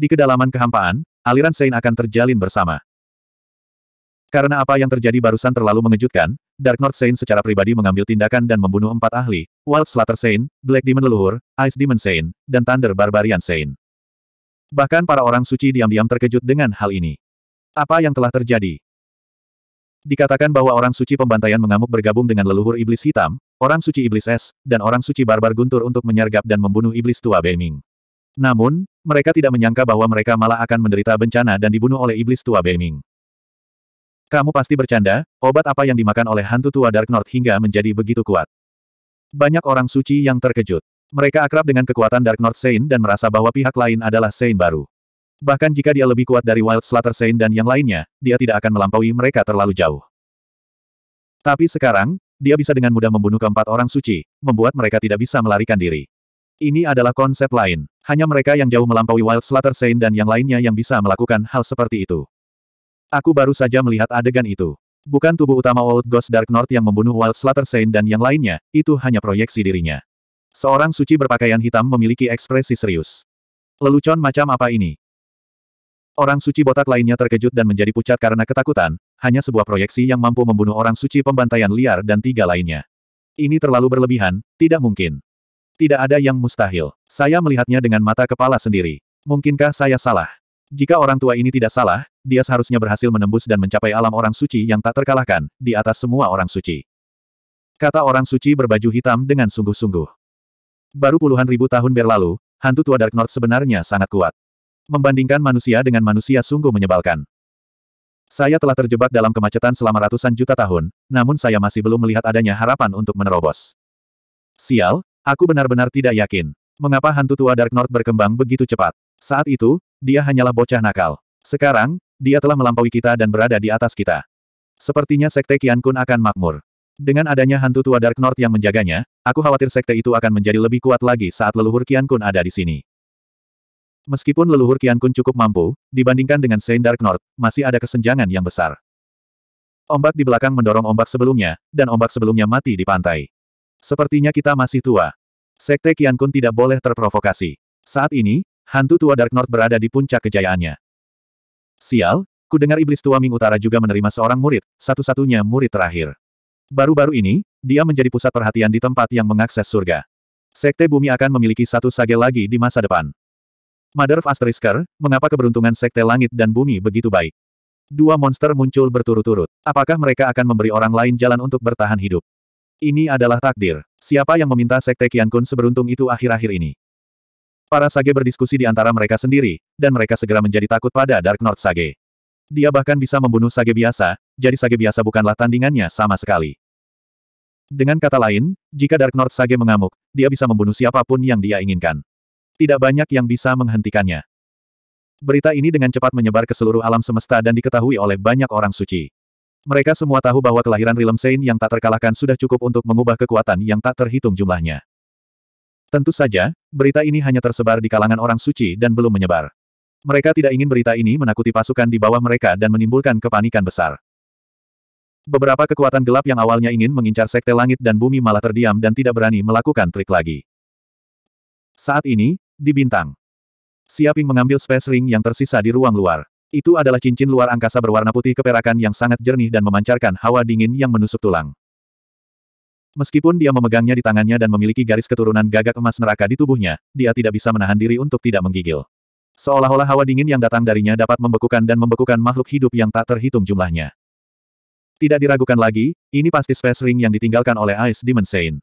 Di kedalaman kehampaan, aliran Sein akan terjalin bersama. Karena apa yang terjadi barusan terlalu mengejutkan, Dark North Sein secara pribadi mengambil tindakan dan membunuh empat ahli, Wild Slater Sein, Black Demon Leluhur, Ice Demon Sein, dan Thunder Barbarian Sein. Bahkan para orang suci diam-diam terkejut dengan hal ini. Apa yang telah terjadi? Dikatakan bahwa orang suci pembantaian mengamuk bergabung dengan leluhur iblis hitam, orang suci iblis es, dan orang suci barbar guntur untuk menyergap dan membunuh iblis tua Beming. Namun, mereka tidak menyangka bahwa mereka malah akan menderita bencana dan dibunuh oleh iblis tua Beiming. Kamu pasti bercanda, obat apa yang dimakan oleh hantu tua Dark North hingga menjadi begitu kuat. Banyak orang suci yang terkejut. Mereka akrab dengan kekuatan Dark North Saint dan merasa bahwa pihak lain adalah Saint baru. Bahkan jika dia lebih kuat dari Wild Slater Saint dan yang lainnya, dia tidak akan melampaui mereka terlalu jauh. Tapi sekarang, dia bisa dengan mudah membunuh keempat orang suci, membuat mereka tidak bisa melarikan diri. Ini adalah konsep lain. Hanya mereka yang jauh melampaui Wild Slater Saint dan yang lainnya yang bisa melakukan hal seperti itu. Aku baru saja melihat adegan itu. Bukan tubuh utama Old Ghost Dark North yang membunuh Wild Slater Saint dan yang lainnya, itu hanya proyeksi dirinya. Seorang suci berpakaian hitam memiliki ekspresi serius. Lelucon macam apa ini? Orang suci botak lainnya terkejut dan menjadi pucat karena ketakutan, hanya sebuah proyeksi yang mampu membunuh orang suci pembantaian liar dan tiga lainnya. Ini terlalu berlebihan, tidak mungkin. Tidak ada yang mustahil. Saya melihatnya dengan mata kepala sendiri. Mungkinkah saya salah? Jika orang tua ini tidak salah, dia seharusnya berhasil menembus dan mencapai alam orang suci yang tak terkalahkan, di atas semua orang suci. Kata orang suci berbaju hitam dengan sungguh-sungguh. Baru puluhan ribu tahun berlalu, hantu tua Dark North sebenarnya sangat kuat. Membandingkan manusia dengan manusia sungguh menyebalkan. Saya telah terjebak dalam kemacetan selama ratusan juta tahun, namun saya masih belum melihat adanya harapan untuk menerobos. Sial, Aku benar-benar tidak yakin. Mengapa hantu tua Dark North berkembang begitu cepat? Saat itu, dia hanyalah bocah nakal. Sekarang, dia telah melampaui kita dan berada di atas kita. Sepertinya Sekte Kian Kun akan makmur. Dengan adanya hantu tua Dark North yang menjaganya, aku khawatir Sekte itu akan menjadi lebih kuat lagi saat leluhur Kian Kun ada di sini. Meskipun leluhur Kian Kun cukup mampu, dibandingkan dengan Saint Dark North, masih ada kesenjangan yang besar. Ombak di belakang mendorong ombak sebelumnya, dan ombak sebelumnya mati di pantai. Sepertinya kita masih tua. Sekte Kian Kun tidak boleh terprovokasi. Saat ini, hantu tua Dark North berada di puncak kejayaannya. Sial, kudengar iblis tua Ming Utara juga menerima seorang murid, satu-satunya murid terakhir. Baru-baru ini, dia menjadi pusat perhatian di tempat yang mengakses surga. Sekte bumi akan memiliki satu sage lagi di masa depan. Mother of Asterisker, mengapa keberuntungan sekte langit dan bumi begitu baik? Dua monster muncul berturut-turut. Apakah mereka akan memberi orang lain jalan untuk bertahan hidup? Ini adalah takdir. Siapa yang meminta Sekte Kian Kun seberuntung itu akhir-akhir ini? Para Sage berdiskusi di antara mereka sendiri, dan mereka segera menjadi takut pada Dark North Sage. Dia bahkan bisa membunuh Sage biasa, jadi Sage biasa bukanlah tandingannya sama sekali. Dengan kata lain, jika Dark North Sage mengamuk, dia bisa membunuh siapapun yang dia inginkan. Tidak banyak yang bisa menghentikannya. Berita ini dengan cepat menyebar ke seluruh alam semesta dan diketahui oleh banyak orang suci. Mereka semua tahu bahwa kelahiran Realm Sein yang tak terkalahkan sudah cukup untuk mengubah kekuatan yang tak terhitung jumlahnya. Tentu saja, berita ini hanya tersebar di kalangan orang suci dan belum menyebar. Mereka tidak ingin berita ini menakuti pasukan di bawah mereka dan menimbulkan kepanikan besar. Beberapa kekuatan gelap yang awalnya ingin mengincar sekte langit dan bumi malah terdiam dan tidak berani melakukan trik lagi. Saat ini, di Bintang. Siaping mengambil space ring yang tersisa di ruang luar. Itu adalah cincin luar angkasa berwarna putih keperakan yang sangat jernih dan memancarkan hawa dingin yang menusuk tulang. Meskipun dia memegangnya di tangannya dan memiliki garis keturunan gagak emas neraka di tubuhnya, dia tidak bisa menahan diri untuk tidak menggigil. Seolah-olah hawa dingin yang datang darinya dapat membekukan dan membekukan makhluk hidup yang tak terhitung jumlahnya. Tidak diragukan lagi, ini pasti space ring yang ditinggalkan oleh Ice Dimension.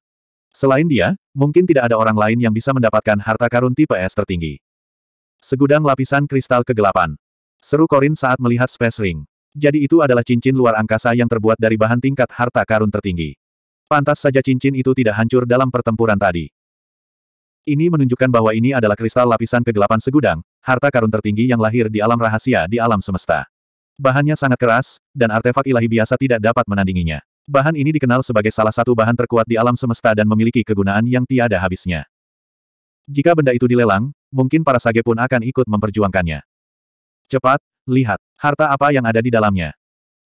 Selain dia, mungkin tidak ada orang lain yang bisa mendapatkan harta karun tipe S tertinggi. Segudang lapisan kristal kegelapan. Seru Korin saat melihat Space Ring. Jadi itu adalah cincin luar angkasa yang terbuat dari bahan tingkat harta karun tertinggi. Pantas saja cincin itu tidak hancur dalam pertempuran tadi. Ini menunjukkan bahwa ini adalah kristal lapisan kegelapan segudang, harta karun tertinggi yang lahir di alam rahasia di alam semesta. Bahannya sangat keras, dan artefak ilahi biasa tidak dapat menandinginya. Bahan ini dikenal sebagai salah satu bahan terkuat di alam semesta dan memiliki kegunaan yang tiada habisnya. Jika benda itu dilelang, mungkin para sage pun akan ikut memperjuangkannya. Cepat, lihat, harta apa yang ada di dalamnya.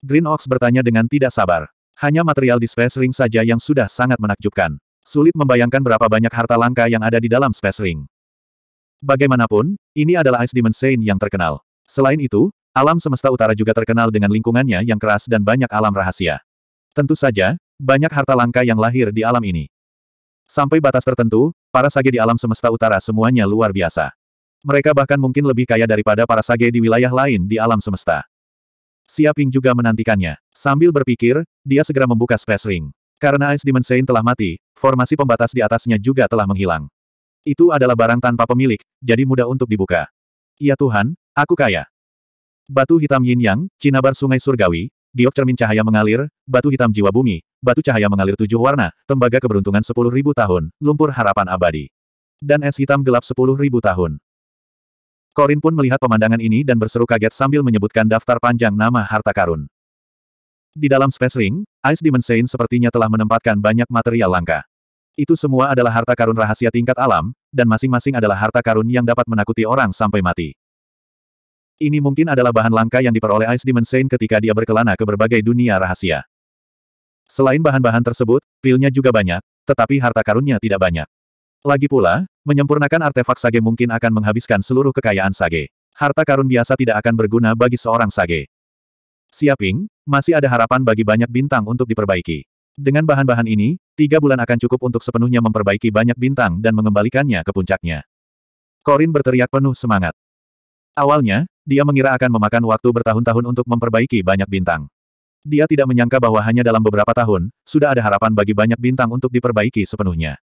Green Ox bertanya dengan tidak sabar. Hanya material di Space Ring saja yang sudah sangat menakjubkan. Sulit membayangkan berapa banyak harta langka yang ada di dalam Space Ring. Bagaimanapun, ini adalah Ice Demon Saint yang terkenal. Selain itu, alam semesta utara juga terkenal dengan lingkungannya yang keras dan banyak alam rahasia. Tentu saja, banyak harta langka yang lahir di alam ini. Sampai batas tertentu, para sage di alam semesta utara semuanya luar biasa. Mereka bahkan mungkin lebih kaya daripada para sage di wilayah lain di alam semesta. Siaping juga menantikannya. Sambil berpikir, dia segera membuka space ring. Karena Ice Dimension telah mati, formasi pembatas di atasnya juga telah menghilang. Itu adalah barang tanpa pemilik, jadi mudah untuk dibuka. Ya Tuhan, aku kaya. Batu hitam yin yang, cinabar sungai surgawi, giok cermin cahaya mengalir, batu hitam jiwa bumi, batu cahaya mengalir tujuh warna, tembaga keberuntungan sepuluh ribu tahun, lumpur harapan abadi. Dan es hitam gelap sepuluh ribu tahun. Korin pun melihat pemandangan ini dan berseru kaget sambil menyebutkan daftar panjang nama harta karun. Di dalam Space Ring, Ice Demon Saint sepertinya telah menempatkan banyak material langka. Itu semua adalah harta karun rahasia tingkat alam, dan masing-masing adalah harta karun yang dapat menakuti orang sampai mati. Ini mungkin adalah bahan langka yang diperoleh Ice Demon Saint ketika dia berkelana ke berbagai dunia rahasia. Selain bahan-bahan tersebut, pilnya juga banyak, tetapi harta karunnya tidak banyak. Lagi pula, menyempurnakan artefak Sage mungkin akan menghabiskan seluruh kekayaan Sage. Harta karun biasa tidak akan berguna bagi seorang Sage. Siaping, masih ada harapan bagi banyak bintang untuk diperbaiki. Dengan bahan-bahan ini, tiga bulan akan cukup untuk sepenuhnya memperbaiki banyak bintang dan mengembalikannya ke puncaknya. Korin berteriak penuh semangat. Awalnya, dia mengira akan memakan waktu bertahun-tahun untuk memperbaiki banyak bintang. Dia tidak menyangka bahwa hanya dalam beberapa tahun, sudah ada harapan bagi banyak bintang untuk diperbaiki sepenuhnya.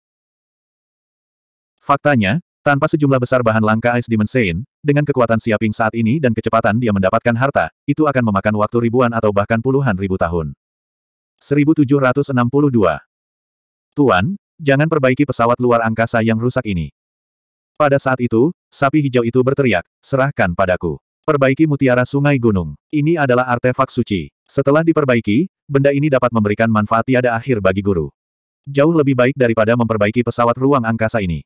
Faktanya, tanpa sejumlah besar bahan langka Ice Demon Sein, dengan kekuatan Siaping saat ini dan kecepatan dia mendapatkan harta, itu akan memakan waktu ribuan atau bahkan puluhan ribu tahun. 1762 Tuan, jangan perbaiki pesawat luar angkasa yang rusak ini. Pada saat itu, sapi hijau itu berteriak, serahkan padaku. Perbaiki mutiara sungai gunung. Ini adalah artefak suci. Setelah diperbaiki, benda ini dapat memberikan manfaat tiada akhir bagi guru. Jauh lebih baik daripada memperbaiki pesawat ruang angkasa ini.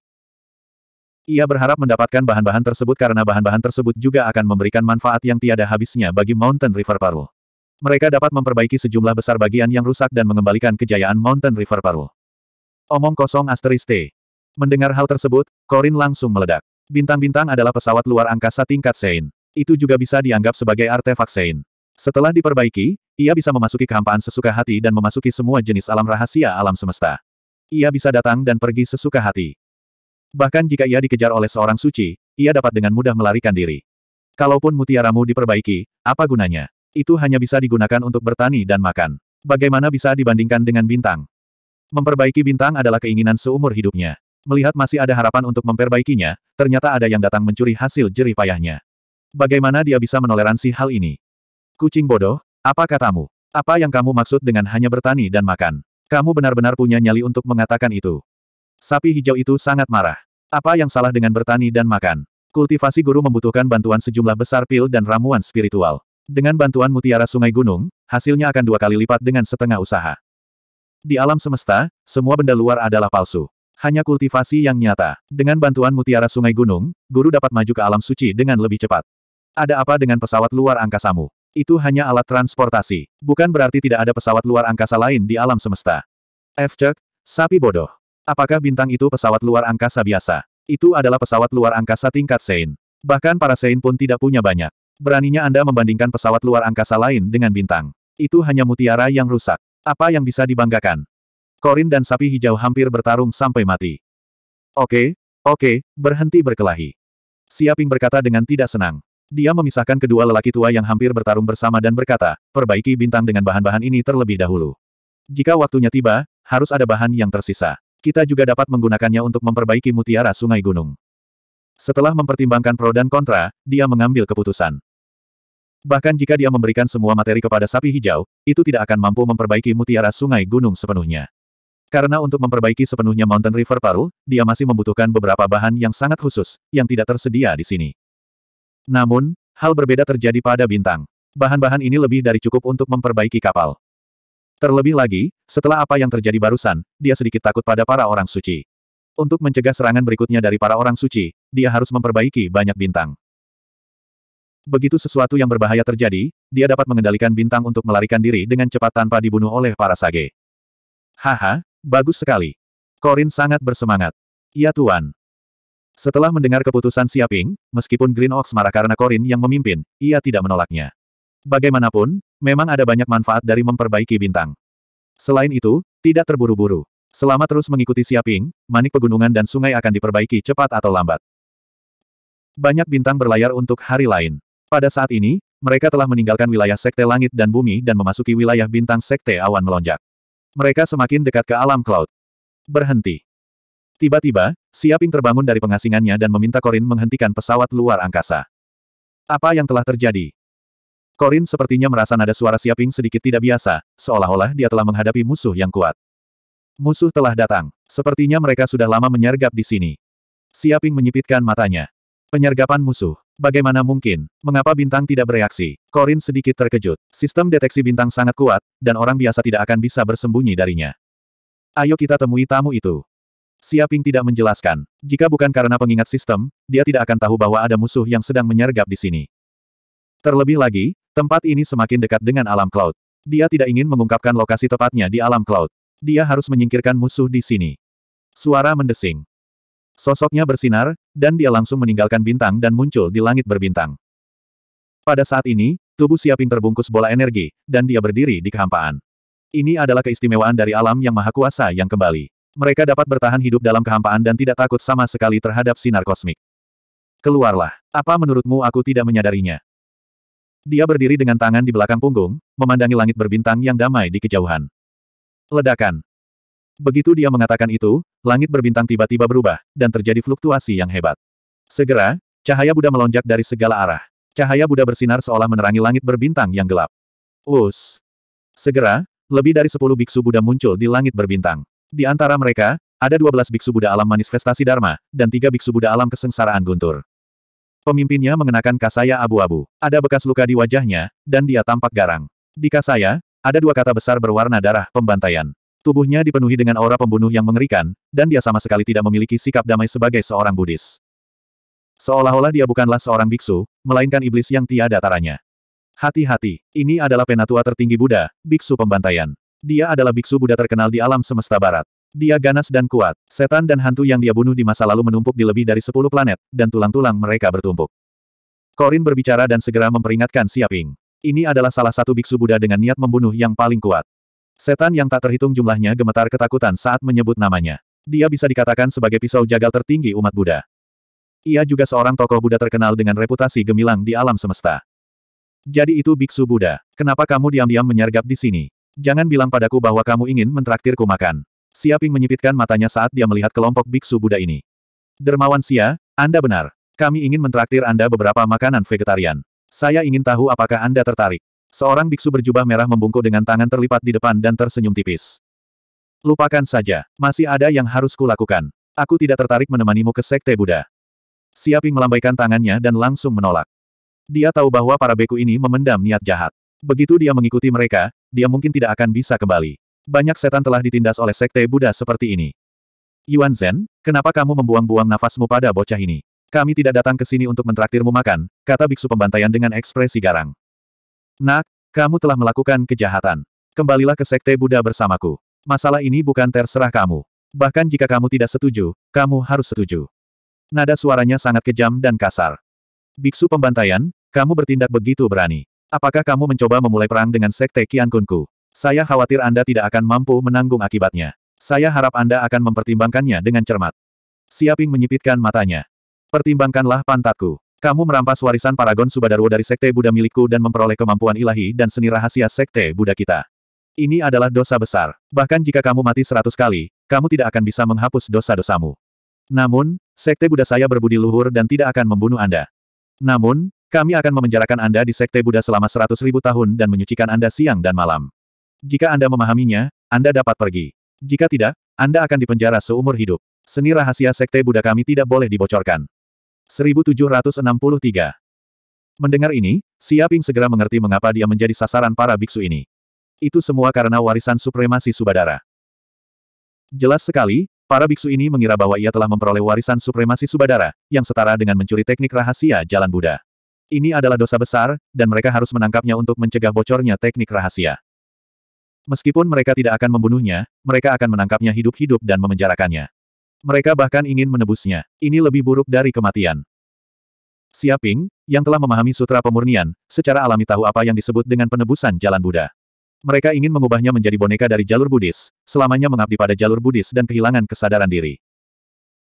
Ia berharap mendapatkan bahan-bahan tersebut karena bahan-bahan tersebut juga akan memberikan manfaat yang tiada habisnya bagi Mountain River Parul. Mereka dapat memperbaiki sejumlah besar bagian yang rusak dan mengembalikan kejayaan Mountain River Parul. Omong kosong asterisk. Mendengar hal tersebut, Corin langsung meledak. Bintang-bintang adalah pesawat luar angkasa tingkat Sein. Itu juga bisa dianggap sebagai artefak Sein. Setelah diperbaiki, ia bisa memasuki kehampaan sesuka hati dan memasuki semua jenis alam rahasia alam semesta. Ia bisa datang dan pergi sesuka hati. Bahkan jika ia dikejar oleh seorang suci, ia dapat dengan mudah melarikan diri. Kalaupun mutiaramu diperbaiki, apa gunanya? Itu hanya bisa digunakan untuk bertani dan makan. Bagaimana bisa dibandingkan dengan bintang? Memperbaiki bintang adalah keinginan seumur hidupnya. Melihat masih ada harapan untuk memperbaikinya, ternyata ada yang datang mencuri hasil jerih payahnya. Bagaimana dia bisa menoleransi hal ini? Kucing bodoh, apa katamu? Apa yang kamu maksud dengan hanya bertani dan makan? Kamu benar-benar punya nyali untuk mengatakan itu. Sapi hijau itu sangat marah. Apa yang salah dengan bertani dan makan? Kultivasi guru membutuhkan bantuan sejumlah besar pil dan ramuan spiritual. Dengan bantuan mutiara sungai gunung, hasilnya akan dua kali lipat dengan setengah usaha. Di alam semesta, semua benda luar adalah palsu. Hanya kultivasi yang nyata. Dengan bantuan mutiara sungai gunung, guru dapat maju ke alam suci dengan lebih cepat. Ada apa dengan pesawat luar angkasamu? Itu hanya alat transportasi. Bukan berarti tidak ada pesawat luar angkasa lain di alam semesta. F. Cek, sapi bodoh. Apakah bintang itu pesawat luar angkasa biasa? Itu adalah pesawat luar angkasa tingkat Sein. Bahkan para Sein pun tidak punya banyak. Beraninya Anda membandingkan pesawat luar angkasa lain dengan bintang. Itu hanya mutiara yang rusak. Apa yang bisa dibanggakan? Korin dan sapi hijau hampir bertarung sampai mati. Oke, oke, berhenti berkelahi. Siaping berkata dengan tidak senang. Dia memisahkan kedua lelaki tua yang hampir bertarung bersama dan berkata, perbaiki bintang dengan bahan-bahan ini terlebih dahulu. Jika waktunya tiba, harus ada bahan yang tersisa. Kita juga dapat menggunakannya untuk memperbaiki mutiara sungai gunung. Setelah mempertimbangkan pro dan kontra, dia mengambil keputusan. Bahkan jika dia memberikan semua materi kepada sapi hijau, itu tidak akan mampu memperbaiki mutiara sungai gunung sepenuhnya. Karena untuk memperbaiki sepenuhnya Mountain River Pearl, dia masih membutuhkan beberapa bahan yang sangat khusus, yang tidak tersedia di sini. Namun, hal berbeda terjadi pada bintang. Bahan-bahan ini lebih dari cukup untuk memperbaiki kapal. Terlebih lagi, setelah apa yang terjadi barusan, dia sedikit takut pada para orang suci. Untuk mencegah serangan berikutnya dari para orang suci, dia harus memperbaiki banyak bintang. Begitu sesuatu yang berbahaya terjadi, dia dapat mengendalikan bintang untuk melarikan diri dengan cepat tanpa dibunuh oleh para sage. Haha, bagus sekali. Korin sangat bersemangat. Ya Tuan. Setelah mendengar keputusan Siaping, meskipun Green Ox marah karena Korin yang memimpin, ia tidak menolaknya. Bagaimanapun, memang ada banyak manfaat dari memperbaiki bintang. Selain itu, tidak terburu-buru. Selama terus mengikuti Siaping, manik pegunungan dan sungai akan diperbaiki cepat atau lambat. Banyak bintang berlayar untuk hari lain. Pada saat ini, mereka telah meninggalkan wilayah Sekte Langit dan Bumi dan memasuki wilayah bintang Sekte Awan Melonjak. Mereka semakin dekat ke alam cloud. Berhenti. Tiba-tiba, Siaping terbangun dari pengasingannya dan meminta Korin menghentikan pesawat luar angkasa. Apa yang telah terjadi? Korin sepertinya merasa nada suara Siaping sedikit tidak biasa, seolah-olah dia telah menghadapi musuh yang kuat. Musuh telah datang. Sepertinya mereka sudah lama menyergap di sini. Siaping menyipitkan matanya. Penyergapan musuh. Bagaimana mungkin? Mengapa bintang tidak bereaksi? Korin sedikit terkejut. Sistem deteksi bintang sangat kuat, dan orang biasa tidak akan bisa bersembunyi darinya. Ayo kita temui tamu itu. Siaping tidak menjelaskan. Jika bukan karena pengingat sistem, dia tidak akan tahu bahwa ada musuh yang sedang menyergap di sini. Terlebih lagi, Tempat ini semakin dekat dengan alam cloud. Dia tidak ingin mengungkapkan lokasi tepatnya di alam cloud. Dia harus menyingkirkan musuh di sini. Suara mendesing. Sosoknya bersinar, dan dia langsung meninggalkan bintang dan muncul di langit berbintang. Pada saat ini, tubuh Siaping terbungkus bola energi, dan dia berdiri di kehampaan. Ini adalah keistimewaan dari alam yang maha kuasa yang kembali. Mereka dapat bertahan hidup dalam kehampaan dan tidak takut sama sekali terhadap sinar kosmik. Keluarlah. Apa menurutmu aku tidak menyadarinya? Dia berdiri dengan tangan di belakang punggung, memandangi langit berbintang yang damai di kejauhan. Ledakan. Begitu dia mengatakan itu, langit berbintang tiba-tiba berubah, dan terjadi fluktuasi yang hebat. Segera, cahaya Buddha melonjak dari segala arah. Cahaya Buddha bersinar seolah menerangi langit berbintang yang gelap. Us. Segera, lebih dari sepuluh biksu Buddha muncul di langit berbintang. Di antara mereka, ada dua belas biksu Buddha alam manifestasi Dharma, dan tiga biksu Buddha alam kesengsaraan guntur. Pemimpinnya mengenakan kasaya abu-abu. Ada bekas luka di wajahnya, dan dia tampak garang. Di kasaya, ada dua kata besar berwarna darah, pembantaian. Tubuhnya dipenuhi dengan aura pembunuh yang mengerikan, dan dia sama sekali tidak memiliki sikap damai sebagai seorang Buddhis. Seolah-olah dia bukanlah seorang biksu, melainkan iblis yang tiada taranya. Hati-hati, ini adalah penatua tertinggi Buddha, biksu pembantaian. Dia adalah biksu Buddha terkenal di alam semesta barat. Dia ganas dan kuat. Setan dan hantu yang dia bunuh di masa lalu menumpuk di lebih dari sepuluh planet, dan tulang-tulang mereka bertumpuk. Korin berbicara dan segera memperingatkan Siaping. Ini adalah salah satu biksu Buddha dengan niat membunuh yang paling kuat. Setan yang tak terhitung jumlahnya gemetar ketakutan saat menyebut namanya. Dia bisa dikatakan sebagai pisau jagal tertinggi umat Buddha. Ia juga seorang tokoh Buddha terkenal dengan reputasi gemilang di alam semesta. Jadi itu biksu Buddha. Kenapa kamu diam-diam menyergap di sini? Jangan bilang padaku bahwa kamu ingin mentraktirku makan. Siaping menyipitkan matanya saat dia melihat kelompok biksu Buddha ini. Dermawan Sia, Anda benar. Kami ingin mentraktir Anda beberapa makanan vegetarian. Saya ingin tahu apakah Anda tertarik. Seorang biksu berjubah merah membungkuk dengan tangan terlipat di depan dan tersenyum tipis. Lupakan saja, masih ada yang harus kulakukan. Aku tidak tertarik menemanimu ke Sekte Buddha. Siaping melambaikan tangannya dan langsung menolak. Dia tahu bahwa para beku ini memendam niat jahat. Begitu dia mengikuti mereka, dia mungkin tidak akan bisa kembali. Banyak setan telah ditindas oleh sekte Buddha seperti ini. Yuan Zhen, kenapa kamu membuang-buang nafasmu pada bocah ini? Kami tidak datang ke sini untuk mentraktirmu makan, kata biksu pembantaian dengan ekspresi garang. Nak, kamu telah melakukan kejahatan. Kembalilah ke sekte Buddha bersamaku. Masalah ini bukan terserah kamu. Bahkan jika kamu tidak setuju, kamu harus setuju. Nada suaranya sangat kejam dan kasar. Biksu pembantaian, kamu bertindak begitu berani. Apakah kamu mencoba memulai perang dengan sekte Kiankunku? Saya khawatir Anda tidak akan mampu menanggung akibatnya. Saya harap Anda akan mempertimbangkannya dengan cermat. Siaping menyipitkan matanya. Pertimbangkanlah pantatku. Kamu merampas warisan Paragon Subadarwo dari Sekte Buddha milikku dan memperoleh kemampuan ilahi dan seni rahasia Sekte Buddha kita. Ini adalah dosa besar. Bahkan jika kamu mati seratus kali, kamu tidak akan bisa menghapus dosa-dosamu. Namun, Sekte Buddha saya berbudi luhur dan tidak akan membunuh Anda. Namun, kami akan memenjarakan Anda di Sekte Buddha selama seratus ribu tahun dan menyucikan Anda siang dan malam. Jika Anda memahaminya, Anda dapat pergi. Jika tidak, Anda akan dipenjara seumur hidup. Seni rahasia sekte Buddha kami tidak boleh dibocorkan. 1763 Mendengar ini, Siaping segera mengerti mengapa dia menjadi sasaran para biksu ini. Itu semua karena warisan supremasi Subadara. Jelas sekali, para biksu ini mengira bahwa ia telah memperoleh warisan supremasi Subadara, yang setara dengan mencuri teknik rahasia jalan Buddha. Ini adalah dosa besar, dan mereka harus menangkapnya untuk mencegah bocornya teknik rahasia. Meskipun mereka tidak akan membunuhnya, mereka akan menangkapnya hidup-hidup dan memenjarakannya. Mereka bahkan ingin menebusnya. Ini lebih buruk dari kematian. Siaping, yang telah memahami sutra pemurnian, secara alami tahu apa yang disebut dengan penebusan jalan Buddha. Mereka ingin mengubahnya menjadi boneka dari jalur Buddhis, selamanya mengabdi pada jalur Buddhis dan kehilangan kesadaran diri.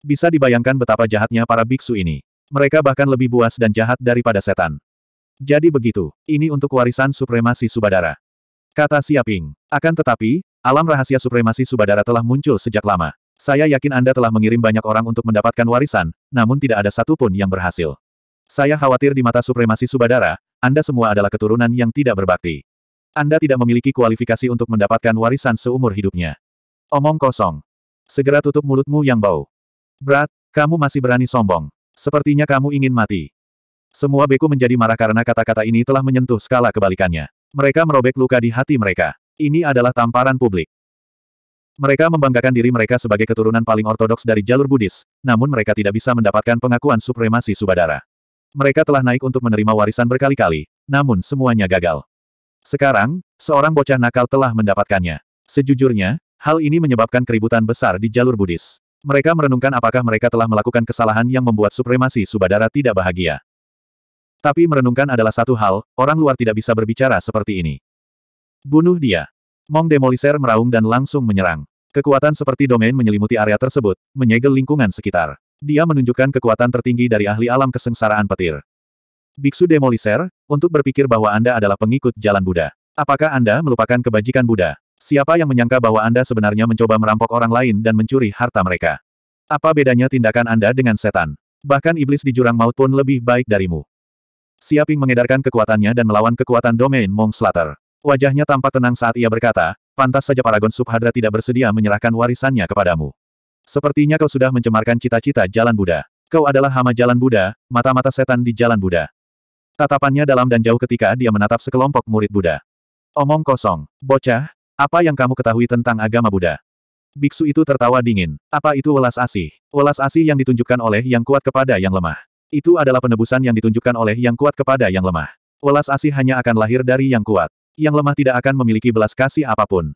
Bisa dibayangkan betapa jahatnya para biksu ini. Mereka bahkan lebih buas dan jahat daripada setan. Jadi begitu, ini untuk warisan supremasi Subadara kata Siaping. Akan tetapi, alam rahasia supremasi Subadara telah muncul sejak lama. Saya yakin Anda telah mengirim banyak orang untuk mendapatkan warisan, namun tidak ada satupun yang berhasil. Saya khawatir di mata supremasi Subadara, Anda semua adalah keturunan yang tidak berbakti. Anda tidak memiliki kualifikasi untuk mendapatkan warisan seumur hidupnya. Omong kosong. Segera tutup mulutmu yang bau. Berat, kamu masih berani sombong. Sepertinya kamu ingin mati. Semua beku menjadi marah karena kata-kata ini telah menyentuh skala kebalikannya. Mereka merobek luka di hati mereka. Ini adalah tamparan publik. Mereka membanggakan diri mereka sebagai keturunan paling ortodoks dari jalur Buddhis, namun mereka tidak bisa mendapatkan pengakuan supremasi Subadara. Mereka telah naik untuk menerima warisan berkali-kali, namun semuanya gagal. Sekarang, seorang bocah nakal telah mendapatkannya. Sejujurnya, hal ini menyebabkan keributan besar di jalur Buddhis. Mereka merenungkan apakah mereka telah melakukan kesalahan yang membuat supremasi Subadara tidak bahagia. Tapi merenungkan adalah satu hal, orang luar tidak bisa berbicara seperti ini. Bunuh dia. Mong Demoliser meraung dan langsung menyerang. Kekuatan seperti domain menyelimuti area tersebut, menyegel lingkungan sekitar. Dia menunjukkan kekuatan tertinggi dari ahli alam kesengsaraan petir. Biksu Demoliser, untuk berpikir bahwa Anda adalah pengikut jalan Buddha. Apakah Anda melupakan kebajikan Buddha? Siapa yang menyangka bahwa Anda sebenarnya mencoba merampok orang lain dan mencuri harta mereka? Apa bedanya tindakan Anda dengan setan? Bahkan iblis di jurang maut pun lebih baik darimu. Siaping mengedarkan kekuatannya dan melawan kekuatan domain Mong Slater. Wajahnya tampak tenang saat ia berkata, pantas saja Paragon Subhadra tidak bersedia menyerahkan warisannya kepadamu. Sepertinya kau sudah mencemarkan cita-cita jalan Buddha. Kau adalah hama jalan Buddha, mata-mata setan di jalan Buddha. Tatapannya dalam dan jauh ketika dia menatap sekelompok murid Buddha. Omong kosong, bocah, apa yang kamu ketahui tentang agama Buddha? Biksu itu tertawa dingin. Apa itu welas asih? Welas asih yang ditunjukkan oleh yang kuat kepada yang lemah. Itu adalah penebusan yang ditunjukkan oleh yang kuat kepada yang lemah. Welas asih hanya akan lahir dari yang kuat. Yang lemah tidak akan memiliki belas kasih apapun.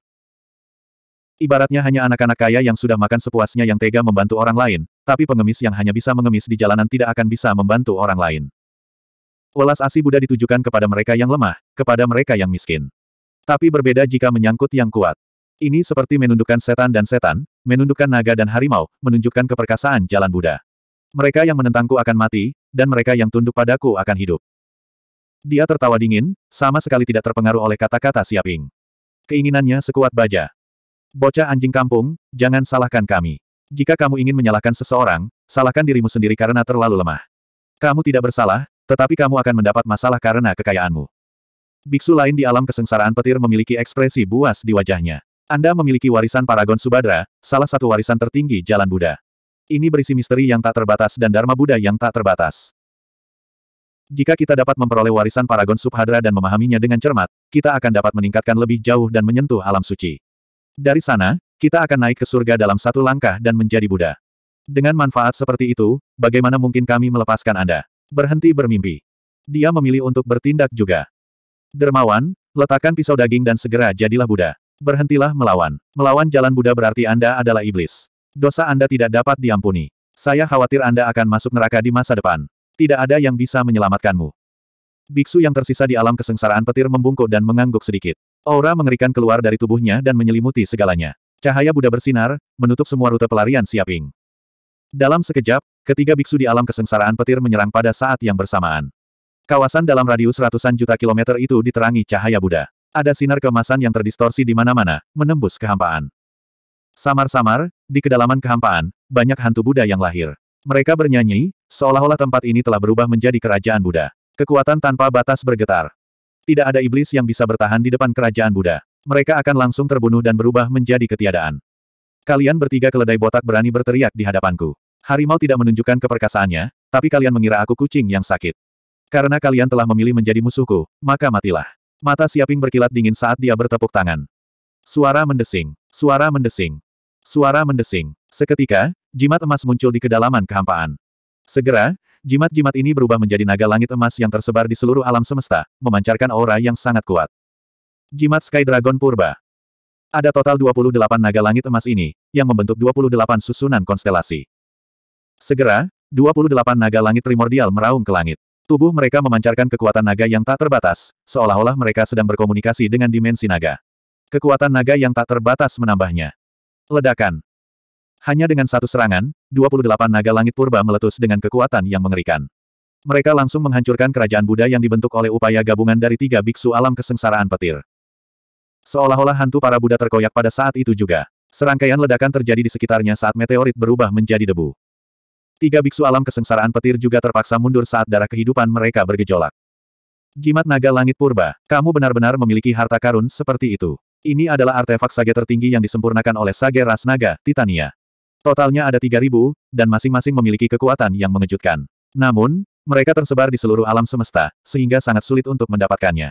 Ibaratnya hanya anak-anak kaya yang sudah makan sepuasnya yang tega membantu orang lain, tapi pengemis yang hanya bisa mengemis di jalanan tidak akan bisa membantu orang lain. Welas asih Buddha ditujukan kepada mereka yang lemah, kepada mereka yang miskin. Tapi berbeda jika menyangkut yang kuat. Ini seperti menundukkan setan dan setan, menundukkan naga dan harimau, menunjukkan keperkasaan jalan Buddha. Mereka yang menentangku akan mati, dan mereka yang tunduk padaku akan hidup. Dia tertawa dingin, sama sekali tidak terpengaruh oleh kata-kata Siaping. Keinginannya sekuat baja. Bocah anjing kampung, jangan salahkan kami. Jika kamu ingin menyalahkan seseorang, salahkan dirimu sendiri karena terlalu lemah. Kamu tidak bersalah, tetapi kamu akan mendapat masalah karena kekayaanmu. Biksu lain di alam kesengsaraan petir memiliki ekspresi buas di wajahnya. Anda memiliki warisan Paragon Subadra, salah satu warisan tertinggi Jalan Buddha. Ini berisi misteri yang tak terbatas dan Dharma Buddha yang tak terbatas. Jika kita dapat memperoleh warisan Paragon Subhadra dan memahaminya dengan cermat, kita akan dapat meningkatkan lebih jauh dan menyentuh alam suci. Dari sana, kita akan naik ke surga dalam satu langkah dan menjadi Buddha. Dengan manfaat seperti itu, bagaimana mungkin kami melepaskan Anda? Berhenti bermimpi. Dia memilih untuk bertindak juga. Dermawan, letakkan pisau daging dan segera jadilah Buddha. Berhentilah melawan. Melawan jalan Buddha berarti Anda adalah iblis. Dosa Anda tidak dapat diampuni. Saya khawatir Anda akan masuk neraka di masa depan. Tidak ada yang bisa menyelamatkanmu. Biksu yang tersisa di alam kesengsaraan petir membungkuk dan mengangguk sedikit. Aura mengerikan keluar dari tubuhnya dan menyelimuti segalanya. Cahaya Buddha bersinar, menutup semua rute pelarian Siaping. Dalam sekejap, ketiga biksu di alam kesengsaraan petir menyerang pada saat yang bersamaan. Kawasan dalam radius ratusan juta kilometer itu diterangi cahaya Buddha. Ada sinar kemasan yang terdistorsi di mana-mana, menembus kehampaan. Samar-samar, di kedalaman kehampaan, banyak hantu Buddha yang lahir. Mereka bernyanyi, seolah-olah tempat ini telah berubah menjadi kerajaan Buddha. Kekuatan tanpa batas bergetar. Tidak ada iblis yang bisa bertahan di depan kerajaan Buddha. Mereka akan langsung terbunuh dan berubah menjadi ketiadaan. Kalian bertiga keledai botak berani berteriak di hadapanku. Harimau tidak menunjukkan keperkasaannya, tapi kalian mengira aku kucing yang sakit. Karena kalian telah memilih menjadi musuhku, maka matilah. Mata Siaping berkilat dingin saat dia bertepuk tangan. Suara mendesing. Suara mendesing. Suara mendesing. Seketika, jimat emas muncul di kedalaman kehampaan. Segera, jimat-jimat ini berubah menjadi naga langit emas yang tersebar di seluruh alam semesta, memancarkan aura yang sangat kuat. Jimat Sky Dragon Purba. Ada total 28 naga langit emas ini, yang membentuk 28 susunan konstelasi. Segera, 28 naga langit primordial meraung ke langit. Tubuh mereka memancarkan kekuatan naga yang tak terbatas, seolah-olah mereka sedang berkomunikasi dengan dimensi naga. Kekuatan naga yang tak terbatas menambahnya. Ledakan. Hanya dengan satu serangan, 28 naga langit purba meletus dengan kekuatan yang mengerikan. Mereka langsung menghancurkan kerajaan Buddha yang dibentuk oleh upaya gabungan dari tiga biksu alam kesengsaraan petir. Seolah-olah hantu para Buddha terkoyak pada saat itu juga. Serangkaian ledakan terjadi di sekitarnya saat meteorit berubah menjadi debu. Tiga biksu alam kesengsaraan petir juga terpaksa mundur saat darah kehidupan mereka bergejolak. Jimat naga langit purba, kamu benar-benar memiliki harta karun seperti itu. Ini adalah artefak sage tertinggi yang disempurnakan oleh sage ras naga, Titania. Totalnya ada 3.000, dan masing-masing memiliki kekuatan yang mengejutkan. Namun, mereka tersebar di seluruh alam semesta, sehingga sangat sulit untuk mendapatkannya.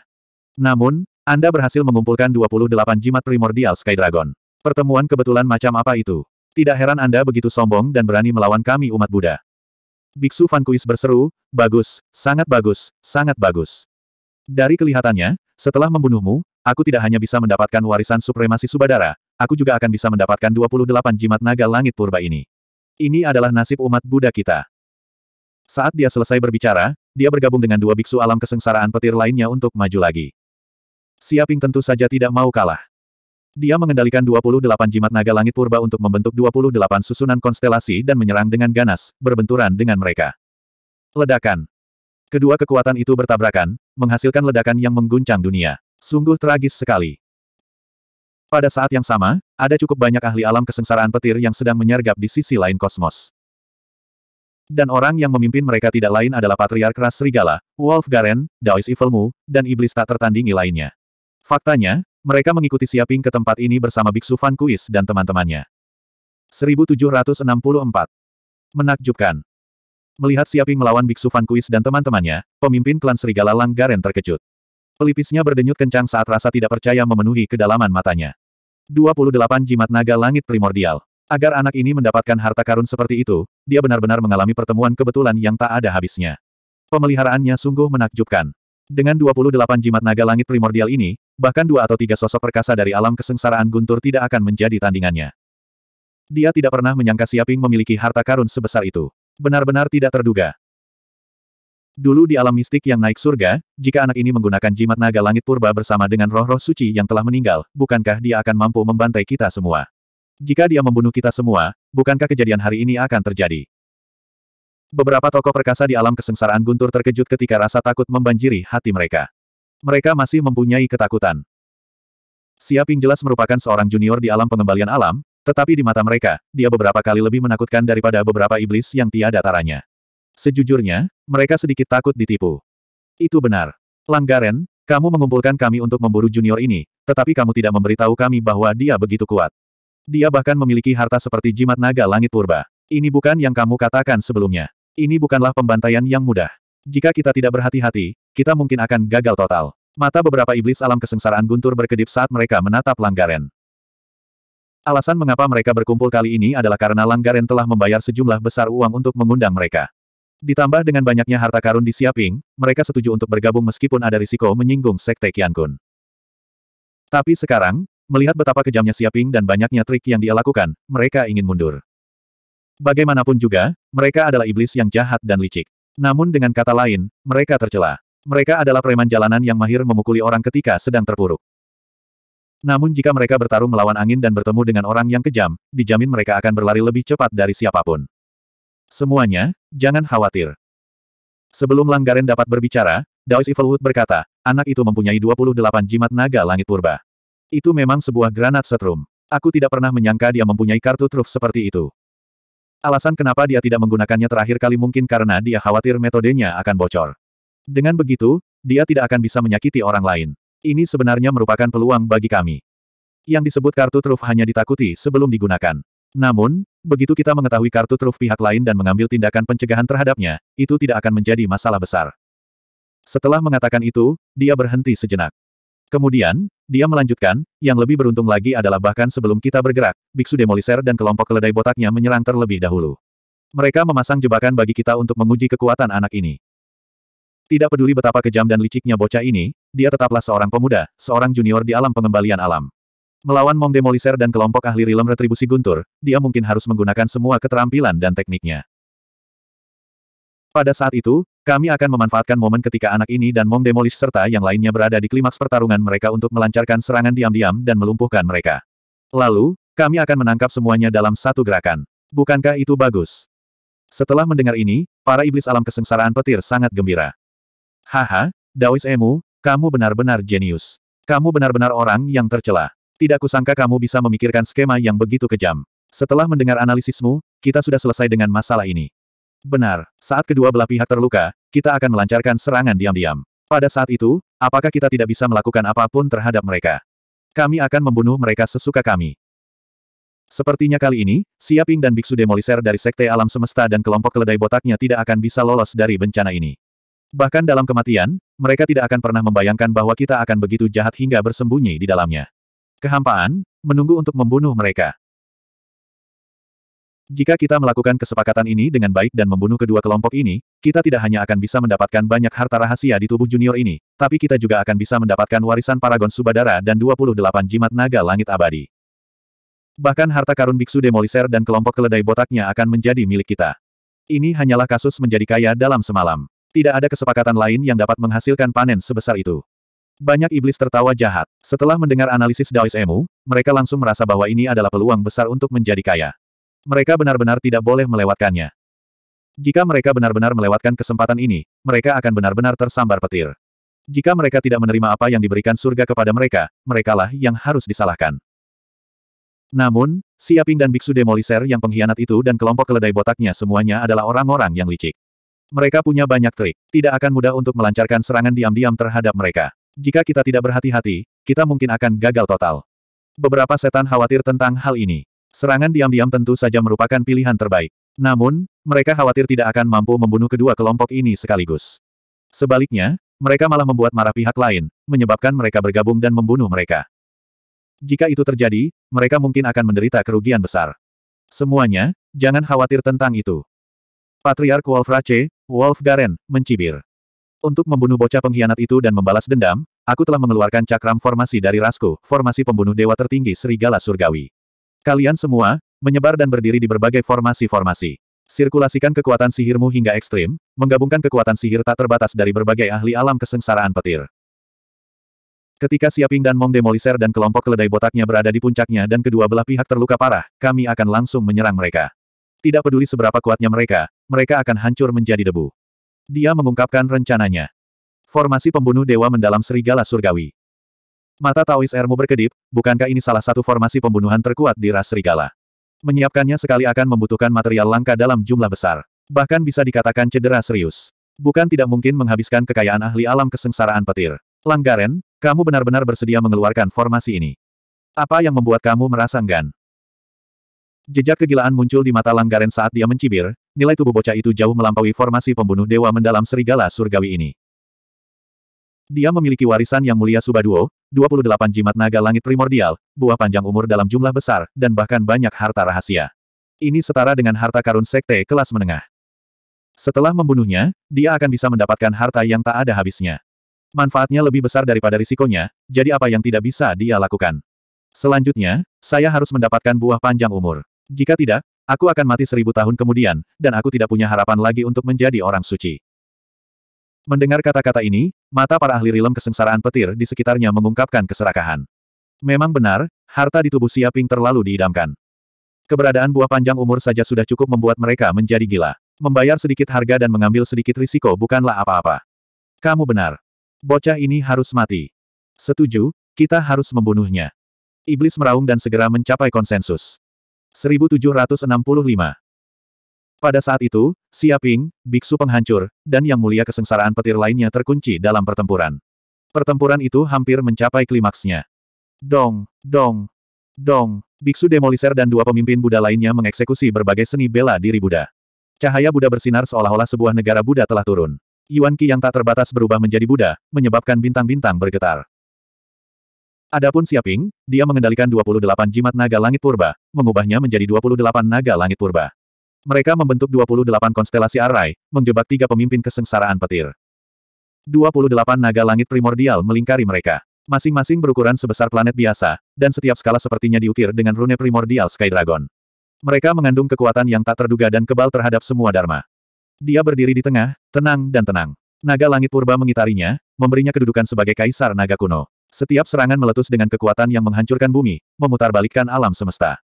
Namun, Anda berhasil mengumpulkan 28 jimat primordial Sky Dragon. Pertemuan kebetulan macam apa itu? Tidak heran Anda begitu sombong dan berani melawan kami umat Buddha. Biksu Van Kuis berseru, bagus, sangat bagus, sangat bagus. Dari kelihatannya, setelah membunuhmu, Aku tidak hanya bisa mendapatkan warisan supremasi Subadara, aku juga akan bisa mendapatkan 28 jimat naga langit purba ini. Ini adalah nasib umat Buddha kita. Saat dia selesai berbicara, dia bergabung dengan dua biksu alam kesengsaraan petir lainnya untuk maju lagi. Siaping tentu saja tidak mau kalah. Dia mengendalikan 28 jimat naga langit purba untuk membentuk 28 susunan konstelasi dan menyerang dengan ganas, berbenturan dengan mereka. Ledakan. Kedua kekuatan itu bertabrakan, menghasilkan ledakan yang mengguncang dunia. Sungguh tragis sekali. Pada saat yang sama, ada cukup banyak ahli alam kesengsaraan petir yang sedang menyergap di sisi lain kosmos. Dan orang yang memimpin mereka tidak lain adalah Patriark Ras Serigala, Wolf Garen, Daois Evilmu, dan Iblis Tak Tertandingi lainnya. Faktanya, mereka mengikuti Siaping ke tempat ini bersama Biksu Van Kuis dan teman-temannya. 1764. Menakjubkan. Melihat Siaping melawan Biksu Van Kuis dan teman-temannya, pemimpin klan Serigala Lang Garen terkejut. Pelipisnya berdenyut kencang saat rasa tidak percaya memenuhi kedalaman matanya. 28 Jimat Naga Langit Primordial. Agar anak ini mendapatkan harta karun seperti itu, dia benar-benar mengalami pertemuan kebetulan yang tak ada habisnya. Pemeliharaannya sungguh menakjubkan. Dengan 28 jimat naga langit primordial ini, bahkan dua atau tiga sosok perkasa dari alam kesengsaraan guntur tidak akan menjadi tandingannya. Dia tidak pernah menyangka Siaping memiliki harta karun sebesar itu. Benar-benar tidak terduga. Dulu di alam mistik yang naik surga, jika anak ini menggunakan jimat naga langit purba bersama dengan roh-roh suci yang telah meninggal, bukankah dia akan mampu membantai kita semua? Jika dia membunuh kita semua, bukankah kejadian hari ini akan terjadi? Beberapa tokoh perkasa di alam kesengsaraan guntur terkejut ketika rasa takut membanjiri hati mereka. Mereka masih mempunyai ketakutan. Siaping jelas merupakan seorang junior di alam pengembalian alam, tetapi di mata mereka, dia beberapa kali lebih menakutkan daripada beberapa iblis yang tiada taranya. Sejujurnya, mereka sedikit takut ditipu. Itu benar. Langgaren, kamu mengumpulkan kami untuk memburu junior ini, tetapi kamu tidak memberitahu kami bahwa dia begitu kuat. Dia bahkan memiliki harta seperti jimat naga langit purba. Ini bukan yang kamu katakan sebelumnya. Ini bukanlah pembantaian yang mudah. Jika kita tidak berhati-hati, kita mungkin akan gagal total. Mata beberapa iblis alam kesengsaraan guntur berkedip saat mereka menatap Langgaren. Alasan mengapa mereka berkumpul kali ini adalah karena Langgaren telah membayar sejumlah besar uang untuk mengundang mereka. Ditambah dengan banyaknya harta karun di Siaping, mereka setuju untuk bergabung meskipun ada risiko menyinggung Sekte Kian Kun. Tapi sekarang, melihat betapa kejamnya Siaping dan banyaknya trik yang dia lakukan, mereka ingin mundur. Bagaimanapun juga, mereka adalah iblis yang jahat dan licik. Namun dengan kata lain, mereka tercela. Mereka adalah preman jalanan yang mahir memukuli orang ketika sedang terpuruk. Namun jika mereka bertarung melawan angin dan bertemu dengan orang yang kejam, dijamin mereka akan berlari lebih cepat dari siapapun. Semuanya, jangan khawatir. Sebelum Langgaren dapat berbicara, Daois Evilwood berkata, anak itu mempunyai 28 jimat naga langit purba. Itu memang sebuah granat setrum. Aku tidak pernah menyangka dia mempunyai kartu truf seperti itu. Alasan kenapa dia tidak menggunakannya terakhir kali mungkin karena dia khawatir metodenya akan bocor. Dengan begitu, dia tidak akan bisa menyakiti orang lain. Ini sebenarnya merupakan peluang bagi kami. Yang disebut kartu truf hanya ditakuti sebelum digunakan. Namun, Begitu kita mengetahui kartu truf pihak lain dan mengambil tindakan pencegahan terhadapnya, itu tidak akan menjadi masalah besar. Setelah mengatakan itu, dia berhenti sejenak. Kemudian, dia melanjutkan, yang lebih beruntung lagi adalah bahkan sebelum kita bergerak, Biksu Demoliser dan kelompok keledai botaknya menyerang terlebih dahulu. Mereka memasang jebakan bagi kita untuk menguji kekuatan anak ini. Tidak peduli betapa kejam dan liciknya bocah ini, dia tetaplah seorang pemuda, seorang junior di alam pengembalian alam. Melawan Mong Demoliser dan kelompok ahli Rilem Retribusi Guntur, dia mungkin harus menggunakan semua keterampilan dan tekniknya. Pada saat itu, kami akan memanfaatkan momen ketika anak ini dan Mong Demolish serta yang lainnya berada di klimaks pertarungan mereka untuk melancarkan serangan diam-diam dan melumpuhkan mereka. Lalu, kami akan menangkap semuanya dalam satu gerakan. Bukankah itu bagus? Setelah mendengar ini, para iblis alam kesengsaraan petir sangat gembira. Haha, Daois Emu, kamu benar-benar jenius. Kamu benar-benar orang yang tercela. Tidak kusangka kamu bisa memikirkan skema yang begitu kejam. Setelah mendengar analisismu, kita sudah selesai dengan masalah ini. Benar, saat kedua belah pihak terluka, kita akan melancarkan serangan diam-diam. Pada saat itu, apakah kita tidak bisa melakukan apapun terhadap mereka? Kami akan membunuh mereka sesuka kami. Sepertinya kali ini, Siaping dan Biksu Demoliser dari Sekte Alam Semesta dan kelompok keledai botaknya tidak akan bisa lolos dari bencana ini. Bahkan dalam kematian, mereka tidak akan pernah membayangkan bahwa kita akan begitu jahat hingga bersembunyi di dalamnya. Kehampaan, menunggu untuk membunuh mereka. Jika kita melakukan kesepakatan ini dengan baik dan membunuh kedua kelompok ini, kita tidak hanya akan bisa mendapatkan banyak harta rahasia di tubuh junior ini, tapi kita juga akan bisa mendapatkan warisan Paragon Subadara dan 28 jimat naga langit abadi. Bahkan harta karun biksu demoliser dan kelompok keledai botaknya akan menjadi milik kita. Ini hanyalah kasus menjadi kaya dalam semalam. Tidak ada kesepakatan lain yang dapat menghasilkan panen sebesar itu. Banyak iblis tertawa jahat. Setelah mendengar analisis Daois Emu, mereka langsung merasa bahwa ini adalah peluang besar untuk menjadi kaya. Mereka benar-benar tidak boleh melewatkannya. Jika mereka benar-benar melewatkan kesempatan ini, mereka akan benar-benar tersambar petir. Jika mereka tidak menerima apa yang diberikan surga kepada mereka, merekalah yang harus disalahkan. Namun, Siaping dan Biksu Demoliser yang pengkhianat itu dan kelompok keledai botaknya semuanya adalah orang-orang yang licik. Mereka punya banyak trik, tidak akan mudah untuk melancarkan serangan diam-diam terhadap mereka. Jika kita tidak berhati-hati, kita mungkin akan gagal total. Beberapa setan khawatir tentang hal ini. Serangan diam-diam tentu saja merupakan pilihan terbaik. Namun, mereka khawatir tidak akan mampu membunuh kedua kelompok ini sekaligus. Sebaliknya, mereka malah membuat marah pihak lain, menyebabkan mereka bergabung dan membunuh mereka. Jika itu terjadi, mereka mungkin akan menderita kerugian besar. Semuanya, jangan khawatir tentang itu. Patriark Wolf Rache, Wolf Garen, mencibir. Untuk membunuh bocah pengkhianat itu dan membalas dendam, aku telah mengeluarkan cakram formasi dari Rasku, formasi pembunuh dewa tertinggi serigala surgawi. Kalian semua, menyebar dan berdiri di berbagai formasi-formasi. Sirkulasikan kekuatan sihirmu hingga ekstrim, menggabungkan kekuatan sihir tak terbatas dari berbagai ahli alam kesengsaraan petir. Ketika Siaping dan Mong Demoliser dan kelompok keledai botaknya berada di puncaknya dan kedua belah pihak terluka parah, kami akan langsung menyerang mereka. Tidak peduli seberapa kuatnya mereka, mereka akan hancur menjadi debu. Dia mengungkapkan rencananya. Formasi pembunuh dewa mendalam serigala surgawi. Mata Taois Ermu berkedip, bukankah ini salah satu formasi pembunuhan terkuat di ras serigala? Menyiapkannya sekali akan membutuhkan material langka dalam jumlah besar. Bahkan bisa dikatakan cedera serius. Bukan tidak mungkin menghabiskan kekayaan ahli alam kesengsaraan petir. Langgaren, kamu benar-benar bersedia mengeluarkan formasi ini. Apa yang membuat kamu merasa enggan? Jejak kegilaan muncul di mata Langgaren saat dia mencibir, nilai tubuh bocah itu jauh melampaui formasi pembunuh dewa mendalam serigala surgawi ini. Dia memiliki warisan yang mulia Subaduo, 28 jimat naga langit primordial, buah panjang umur dalam jumlah besar, dan bahkan banyak harta rahasia. Ini setara dengan harta karun sekte kelas menengah. Setelah membunuhnya, dia akan bisa mendapatkan harta yang tak ada habisnya. Manfaatnya lebih besar daripada risikonya, jadi apa yang tidak bisa dia lakukan. Selanjutnya, saya harus mendapatkan buah panjang umur. Jika tidak, aku akan mati seribu tahun kemudian, dan aku tidak punya harapan lagi untuk menjadi orang suci. Mendengar kata-kata ini, mata para ahli rilem kesengsaraan petir di sekitarnya mengungkapkan keserakahan. Memang benar, harta di tubuh Siaping terlalu diidamkan. Keberadaan buah panjang umur saja sudah cukup membuat mereka menjadi gila. Membayar sedikit harga dan mengambil sedikit risiko bukanlah apa-apa. Kamu benar. Bocah ini harus mati. Setuju, kita harus membunuhnya. Iblis meraung dan segera mencapai konsensus. 1765. Pada saat itu, Siaping, biksu penghancur, dan yang mulia kesengsaraan petir lainnya terkunci dalam pertempuran. Pertempuran itu hampir mencapai klimaksnya. Dong, dong, dong, biksu demoliser dan dua pemimpin Buddha lainnya mengeksekusi berbagai seni bela diri Buddha. Cahaya Buddha bersinar seolah-olah sebuah negara Buddha telah turun. Yuan Qi yang tak terbatas berubah menjadi Buddha, menyebabkan bintang-bintang bergetar. Adapun Siaping, dia mengendalikan 28 jimat naga langit purba, mengubahnya menjadi 28 naga langit purba. Mereka membentuk 28 konstelasi arai, menjebak tiga pemimpin kesengsaraan petir. 28 naga langit primordial melingkari mereka. Masing-masing berukuran sebesar planet biasa, dan setiap skala sepertinya diukir dengan rune primordial Sky Dragon. Mereka mengandung kekuatan yang tak terduga dan kebal terhadap semua dharma. Dia berdiri di tengah, tenang dan tenang. Naga langit purba mengitarinya, memberinya kedudukan sebagai kaisar naga kuno. Setiap serangan meletus dengan kekuatan yang menghancurkan bumi, memutarbalikkan alam semesta.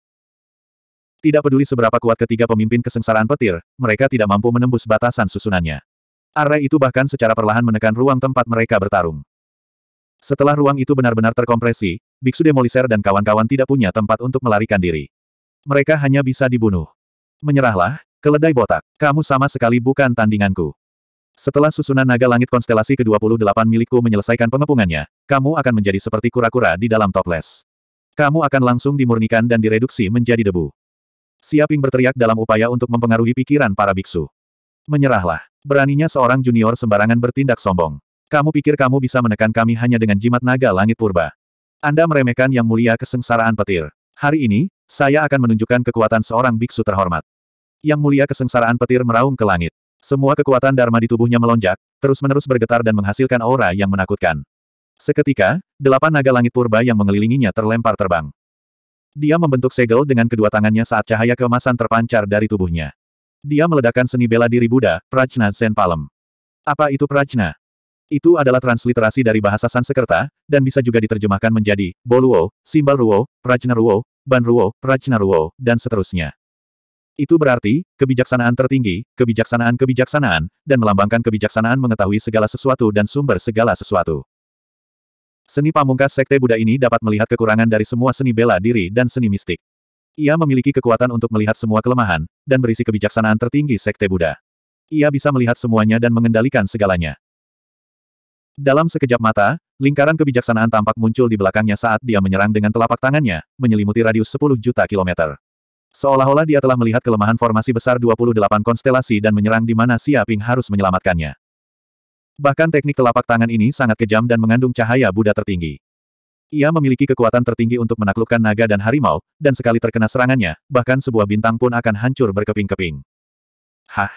Tidak peduli seberapa kuat ketiga pemimpin kesengsaraan petir, mereka tidak mampu menembus batasan susunannya. Array itu bahkan secara perlahan menekan ruang tempat mereka bertarung. Setelah ruang itu benar-benar terkompresi, Biksu Demoliser dan kawan-kawan tidak punya tempat untuk melarikan diri. Mereka hanya bisa dibunuh. Menyerahlah, keledai botak, kamu sama sekali bukan tandinganku. Setelah susunan naga langit konstelasi ke-28 milikku menyelesaikan pengepungannya, kamu akan menjadi seperti kura-kura di dalam toples. Kamu akan langsung dimurnikan dan direduksi menjadi debu. Siaping berteriak dalam upaya untuk mempengaruhi pikiran para biksu. Menyerahlah. Beraninya seorang junior sembarangan bertindak sombong. Kamu pikir kamu bisa menekan kami hanya dengan jimat naga langit purba. Anda meremehkan yang mulia kesengsaraan petir. Hari ini, saya akan menunjukkan kekuatan seorang biksu terhormat. Yang mulia kesengsaraan petir meraung ke langit. Semua kekuatan Dharma di tubuhnya melonjak, terus-menerus bergetar dan menghasilkan aura yang menakutkan. Seketika, delapan naga langit purba yang mengelilinginya terlempar terbang. Dia membentuk segel dengan kedua tangannya saat cahaya keemasan terpancar dari tubuhnya. Dia meledakkan seni bela diri Buddha, Prajna Zen Palem. Apa itu Prajna? Itu adalah transliterasi dari bahasa Sanskerta dan bisa juga diterjemahkan menjadi Boluo, Simbal Ruo, Prajna Ruo, Ban Ruo, Prajna Ruo, dan seterusnya. Itu berarti, kebijaksanaan tertinggi, kebijaksanaan-kebijaksanaan, dan melambangkan kebijaksanaan mengetahui segala sesuatu dan sumber segala sesuatu. Seni pamungkas Sekte Buddha ini dapat melihat kekurangan dari semua seni bela diri dan seni mistik. Ia memiliki kekuatan untuk melihat semua kelemahan, dan berisi kebijaksanaan tertinggi Sekte Buddha. Ia bisa melihat semuanya dan mengendalikan segalanya. Dalam sekejap mata, lingkaran kebijaksanaan tampak muncul di belakangnya saat dia menyerang dengan telapak tangannya, menyelimuti radius 10 juta kilometer. Seolah-olah dia telah melihat kelemahan formasi besar 28 konstelasi dan menyerang di mana Siaping harus menyelamatkannya. Bahkan teknik telapak tangan ini sangat kejam dan mengandung cahaya Buddha tertinggi. Ia memiliki kekuatan tertinggi untuk menaklukkan naga dan harimau, dan sekali terkena serangannya, bahkan sebuah bintang pun akan hancur berkeping-keping. Hah!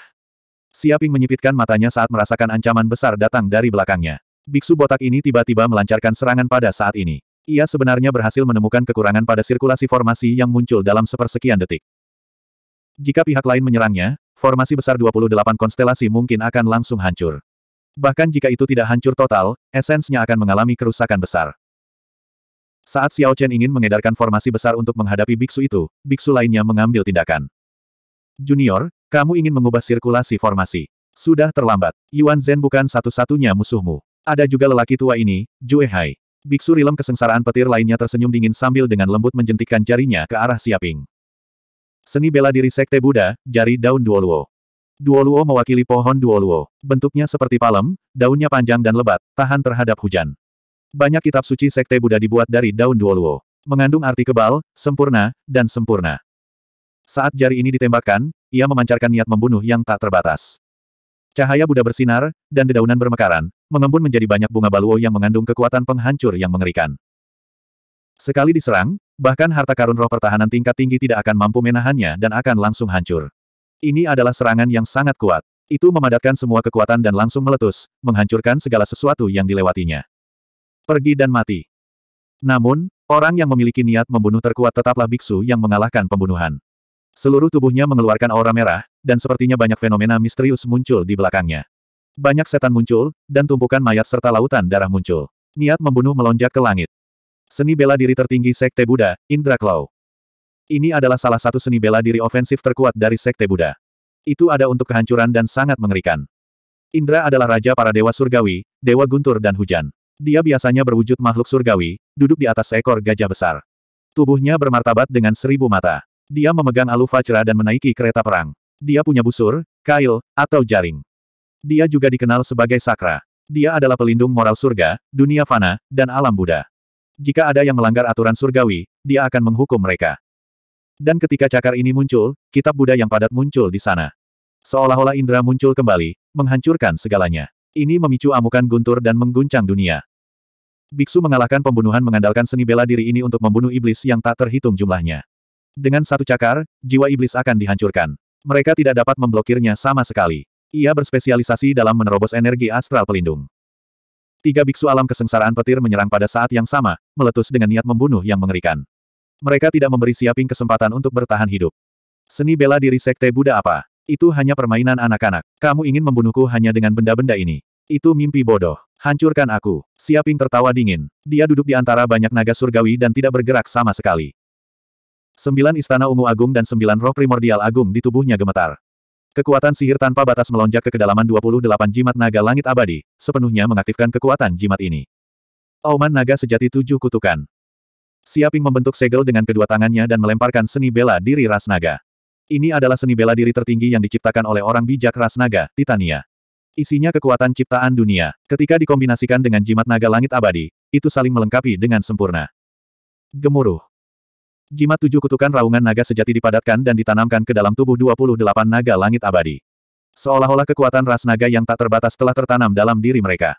Siaping menyipitkan matanya saat merasakan ancaman besar datang dari belakangnya. Biksu botak ini tiba-tiba melancarkan serangan pada saat ini. Ia sebenarnya berhasil menemukan kekurangan pada sirkulasi formasi yang muncul dalam sepersekian detik. Jika pihak lain menyerangnya, formasi besar 28 konstelasi mungkin akan langsung hancur. Bahkan jika itu tidak hancur total, esensnya akan mengalami kerusakan besar. Saat Xiao Chen ingin mengedarkan formasi besar untuk menghadapi biksu itu, biksu lainnya mengambil tindakan. Junior, kamu ingin mengubah sirkulasi formasi. Sudah terlambat. Yuan Zhen bukan satu-satunya musuhmu. Ada juga lelaki tua ini, Jue Hai. Biksu Rilem kesengsaraan petir lainnya tersenyum dingin sambil dengan lembut menjentikkan jarinya ke arah Siaping. Seni bela diri Sekte Buddha, jari daun Duoluo. Duoluo mewakili pohon Duoluo. Bentuknya seperti palem, daunnya panjang dan lebat, tahan terhadap hujan. Banyak kitab suci Sekte Buddha dibuat dari daun Duoluo. Mengandung arti kebal, sempurna, dan sempurna. Saat jari ini ditembakkan, ia memancarkan niat membunuh yang tak terbatas. Cahaya Buddha bersinar, dan dedaunan bermekaran, mengembun menjadi banyak bunga baluo yang mengandung kekuatan penghancur yang mengerikan. Sekali diserang, bahkan harta karun roh pertahanan tingkat tinggi tidak akan mampu menahannya dan akan langsung hancur. Ini adalah serangan yang sangat kuat. Itu memadatkan semua kekuatan dan langsung meletus, menghancurkan segala sesuatu yang dilewatinya. Pergi dan mati. Namun, orang yang memiliki niat membunuh terkuat tetaplah biksu yang mengalahkan pembunuhan. Seluruh tubuhnya mengeluarkan aura merah, dan sepertinya banyak fenomena misterius muncul di belakangnya. Banyak setan muncul, dan tumpukan mayat serta lautan darah muncul. Niat membunuh melonjak ke langit. Seni bela diri tertinggi Sekte Buddha, Indra Claw. Ini adalah salah satu seni bela diri ofensif terkuat dari Sekte Buddha. Itu ada untuk kehancuran dan sangat mengerikan. Indra adalah raja para dewa surgawi, dewa guntur dan hujan. Dia biasanya berwujud makhluk surgawi, duduk di atas seekor gajah besar. Tubuhnya bermartabat dengan seribu mata. Dia memegang alu Vajra dan menaiki kereta perang. Dia punya busur, kail, atau jaring. Dia juga dikenal sebagai Sakra. Dia adalah pelindung moral surga, dunia fana, dan alam Buddha. Jika ada yang melanggar aturan surgawi, dia akan menghukum mereka. Dan ketika cakar ini muncul, kitab Buddha yang padat muncul di sana. Seolah-olah Indra muncul kembali, menghancurkan segalanya. Ini memicu amukan guntur dan mengguncang dunia. Biksu mengalahkan pembunuhan mengandalkan seni bela diri ini untuk membunuh iblis yang tak terhitung jumlahnya. Dengan satu cakar, jiwa iblis akan dihancurkan. Mereka tidak dapat memblokirnya sama sekali. Ia berspesialisasi dalam menerobos energi astral pelindung. Tiga biksu alam kesengsaraan petir menyerang pada saat yang sama, meletus dengan niat membunuh yang mengerikan. Mereka tidak memberi Siaping kesempatan untuk bertahan hidup. Seni bela diri sekte Buddha apa? Itu hanya permainan anak-anak. Kamu ingin membunuhku hanya dengan benda-benda ini. Itu mimpi bodoh. Hancurkan aku. Siaping tertawa dingin. Dia duduk di antara banyak naga surgawi dan tidak bergerak sama sekali. Sembilan istana ungu agung dan sembilan roh primordial agung di tubuhnya gemetar. Kekuatan sihir tanpa batas melonjak ke kedalaman 28 jimat naga langit abadi, sepenuhnya mengaktifkan kekuatan jimat ini. Auman naga sejati tujuh kutukan. Siaping membentuk segel dengan kedua tangannya dan melemparkan seni bela diri ras naga. Ini adalah seni bela diri tertinggi yang diciptakan oleh orang bijak ras naga, Titania. Isinya kekuatan ciptaan dunia. Ketika dikombinasikan dengan jimat naga langit abadi, itu saling melengkapi dengan sempurna. Gemuruh. Jimat tujuh kutukan raungan naga sejati dipadatkan dan ditanamkan ke dalam tubuh 28 naga langit abadi. Seolah-olah kekuatan ras naga yang tak terbatas telah tertanam dalam diri mereka.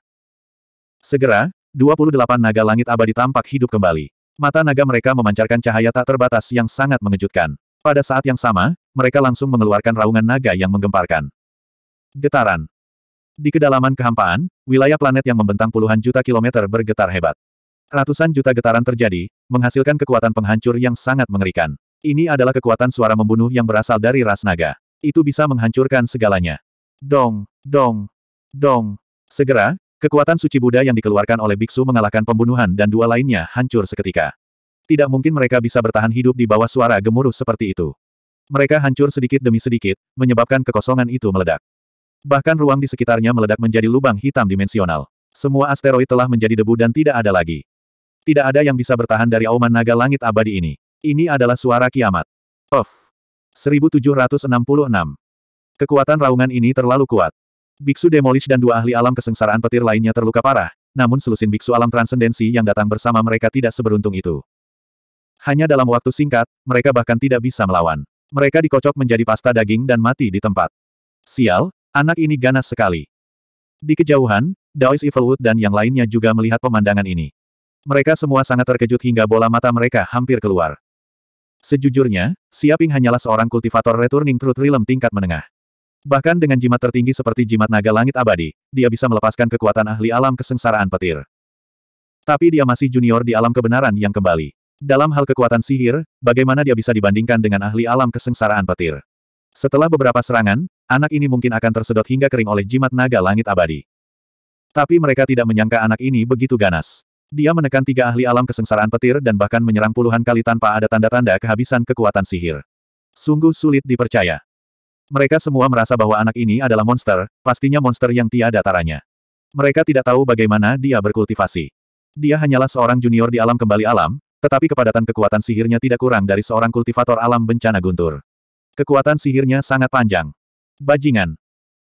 Segera, 28 naga langit abadi tampak hidup kembali. Mata naga mereka memancarkan cahaya tak terbatas yang sangat mengejutkan. Pada saat yang sama, mereka langsung mengeluarkan raungan naga yang menggemparkan. Getaran. Di kedalaman kehampaan, wilayah planet yang membentang puluhan juta kilometer bergetar hebat. Ratusan juta getaran terjadi, menghasilkan kekuatan penghancur yang sangat mengerikan. Ini adalah kekuatan suara membunuh yang berasal dari ras naga. Itu bisa menghancurkan segalanya. Dong, dong, dong. Segera, kekuatan suci Buddha yang dikeluarkan oleh biksu mengalahkan pembunuhan dan dua lainnya hancur seketika. Tidak mungkin mereka bisa bertahan hidup di bawah suara gemuruh seperti itu. Mereka hancur sedikit demi sedikit, menyebabkan kekosongan itu meledak. Bahkan ruang di sekitarnya meledak menjadi lubang hitam dimensional. Semua asteroid telah menjadi debu dan tidak ada lagi. Tidak ada yang bisa bertahan dari auman naga langit abadi ini. Ini adalah suara kiamat. Of. 1766. Kekuatan raungan ini terlalu kuat. Biksu Demolish dan dua ahli alam kesengsaraan petir lainnya terluka parah, namun selusin biksu alam transendensi yang datang bersama mereka tidak seberuntung itu. Hanya dalam waktu singkat, mereka bahkan tidak bisa melawan. Mereka dikocok menjadi pasta daging dan mati di tempat. Sial, anak ini ganas sekali. Di kejauhan, Daois Evilwood dan yang lainnya juga melihat pemandangan ini. Mereka semua sangat terkejut hingga bola mata mereka hampir keluar. Sejujurnya, Siaping hanyalah seorang kultivator returning truth realm tingkat menengah. Bahkan dengan jimat tertinggi seperti jimat naga langit abadi, dia bisa melepaskan kekuatan ahli alam kesengsaraan petir. Tapi dia masih junior di alam kebenaran yang kembali. Dalam hal kekuatan sihir, bagaimana dia bisa dibandingkan dengan ahli alam kesengsaraan petir? Setelah beberapa serangan, anak ini mungkin akan tersedot hingga kering oleh jimat naga langit abadi. Tapi mereka tidak menyangka anak ini begitu ganas. Dia menekan tiga ahli alam kesengsaraan petir dan bahkan menyerang puluhan kali tanpa ada tanda-tanda kehabisan kekuatan sihir. Sungguh sulit dipercaya. Mereka semua merasa bahwa anak ini adalah monster, pastinya monster yang tiada taranya. Mereka tidak tahu bagaimana dia berkultivasi. Dia hanyalah seorang junior di alam kembali alam, tetapi kepadatan kekuatan sihirnya tidak kurang dari seorang kultivator alam bencana guntur. Kekuatan sihirnya sangat panjang. Bajingan.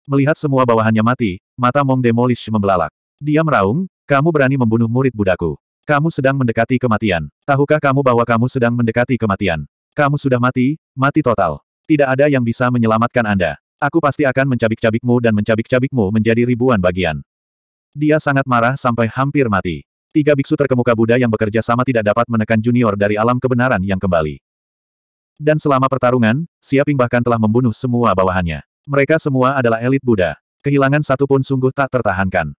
Melihat semua bawahannya mati, mata Mong Demolish membelalak. Dia meraung, kamu berani membunuh murid budaku. Kamu sedang mendekati kematian. Tahukah kamu bahwa kamu sedang mendekati kematian? Kamu sudah mati, mati total. Tidak ada yang bisa menyelamatkan Anda. Aku pasti akan mencabik-cabikmu dan mencabik-cabikmu menjadi ribuan bagian. Dia sangat marah sampai hampir mati. Tiga biksu terkemuka Buddha yang bekerja sama tidak dapat menekan junior dari alam kebenaran yang kembali. Dan selama pertarungan, Siaping bahkan telah membunuh semua bawahannya. Mereka semua adalah elit Buddha. Kehilangan satu pun sungguh tak tertahankan.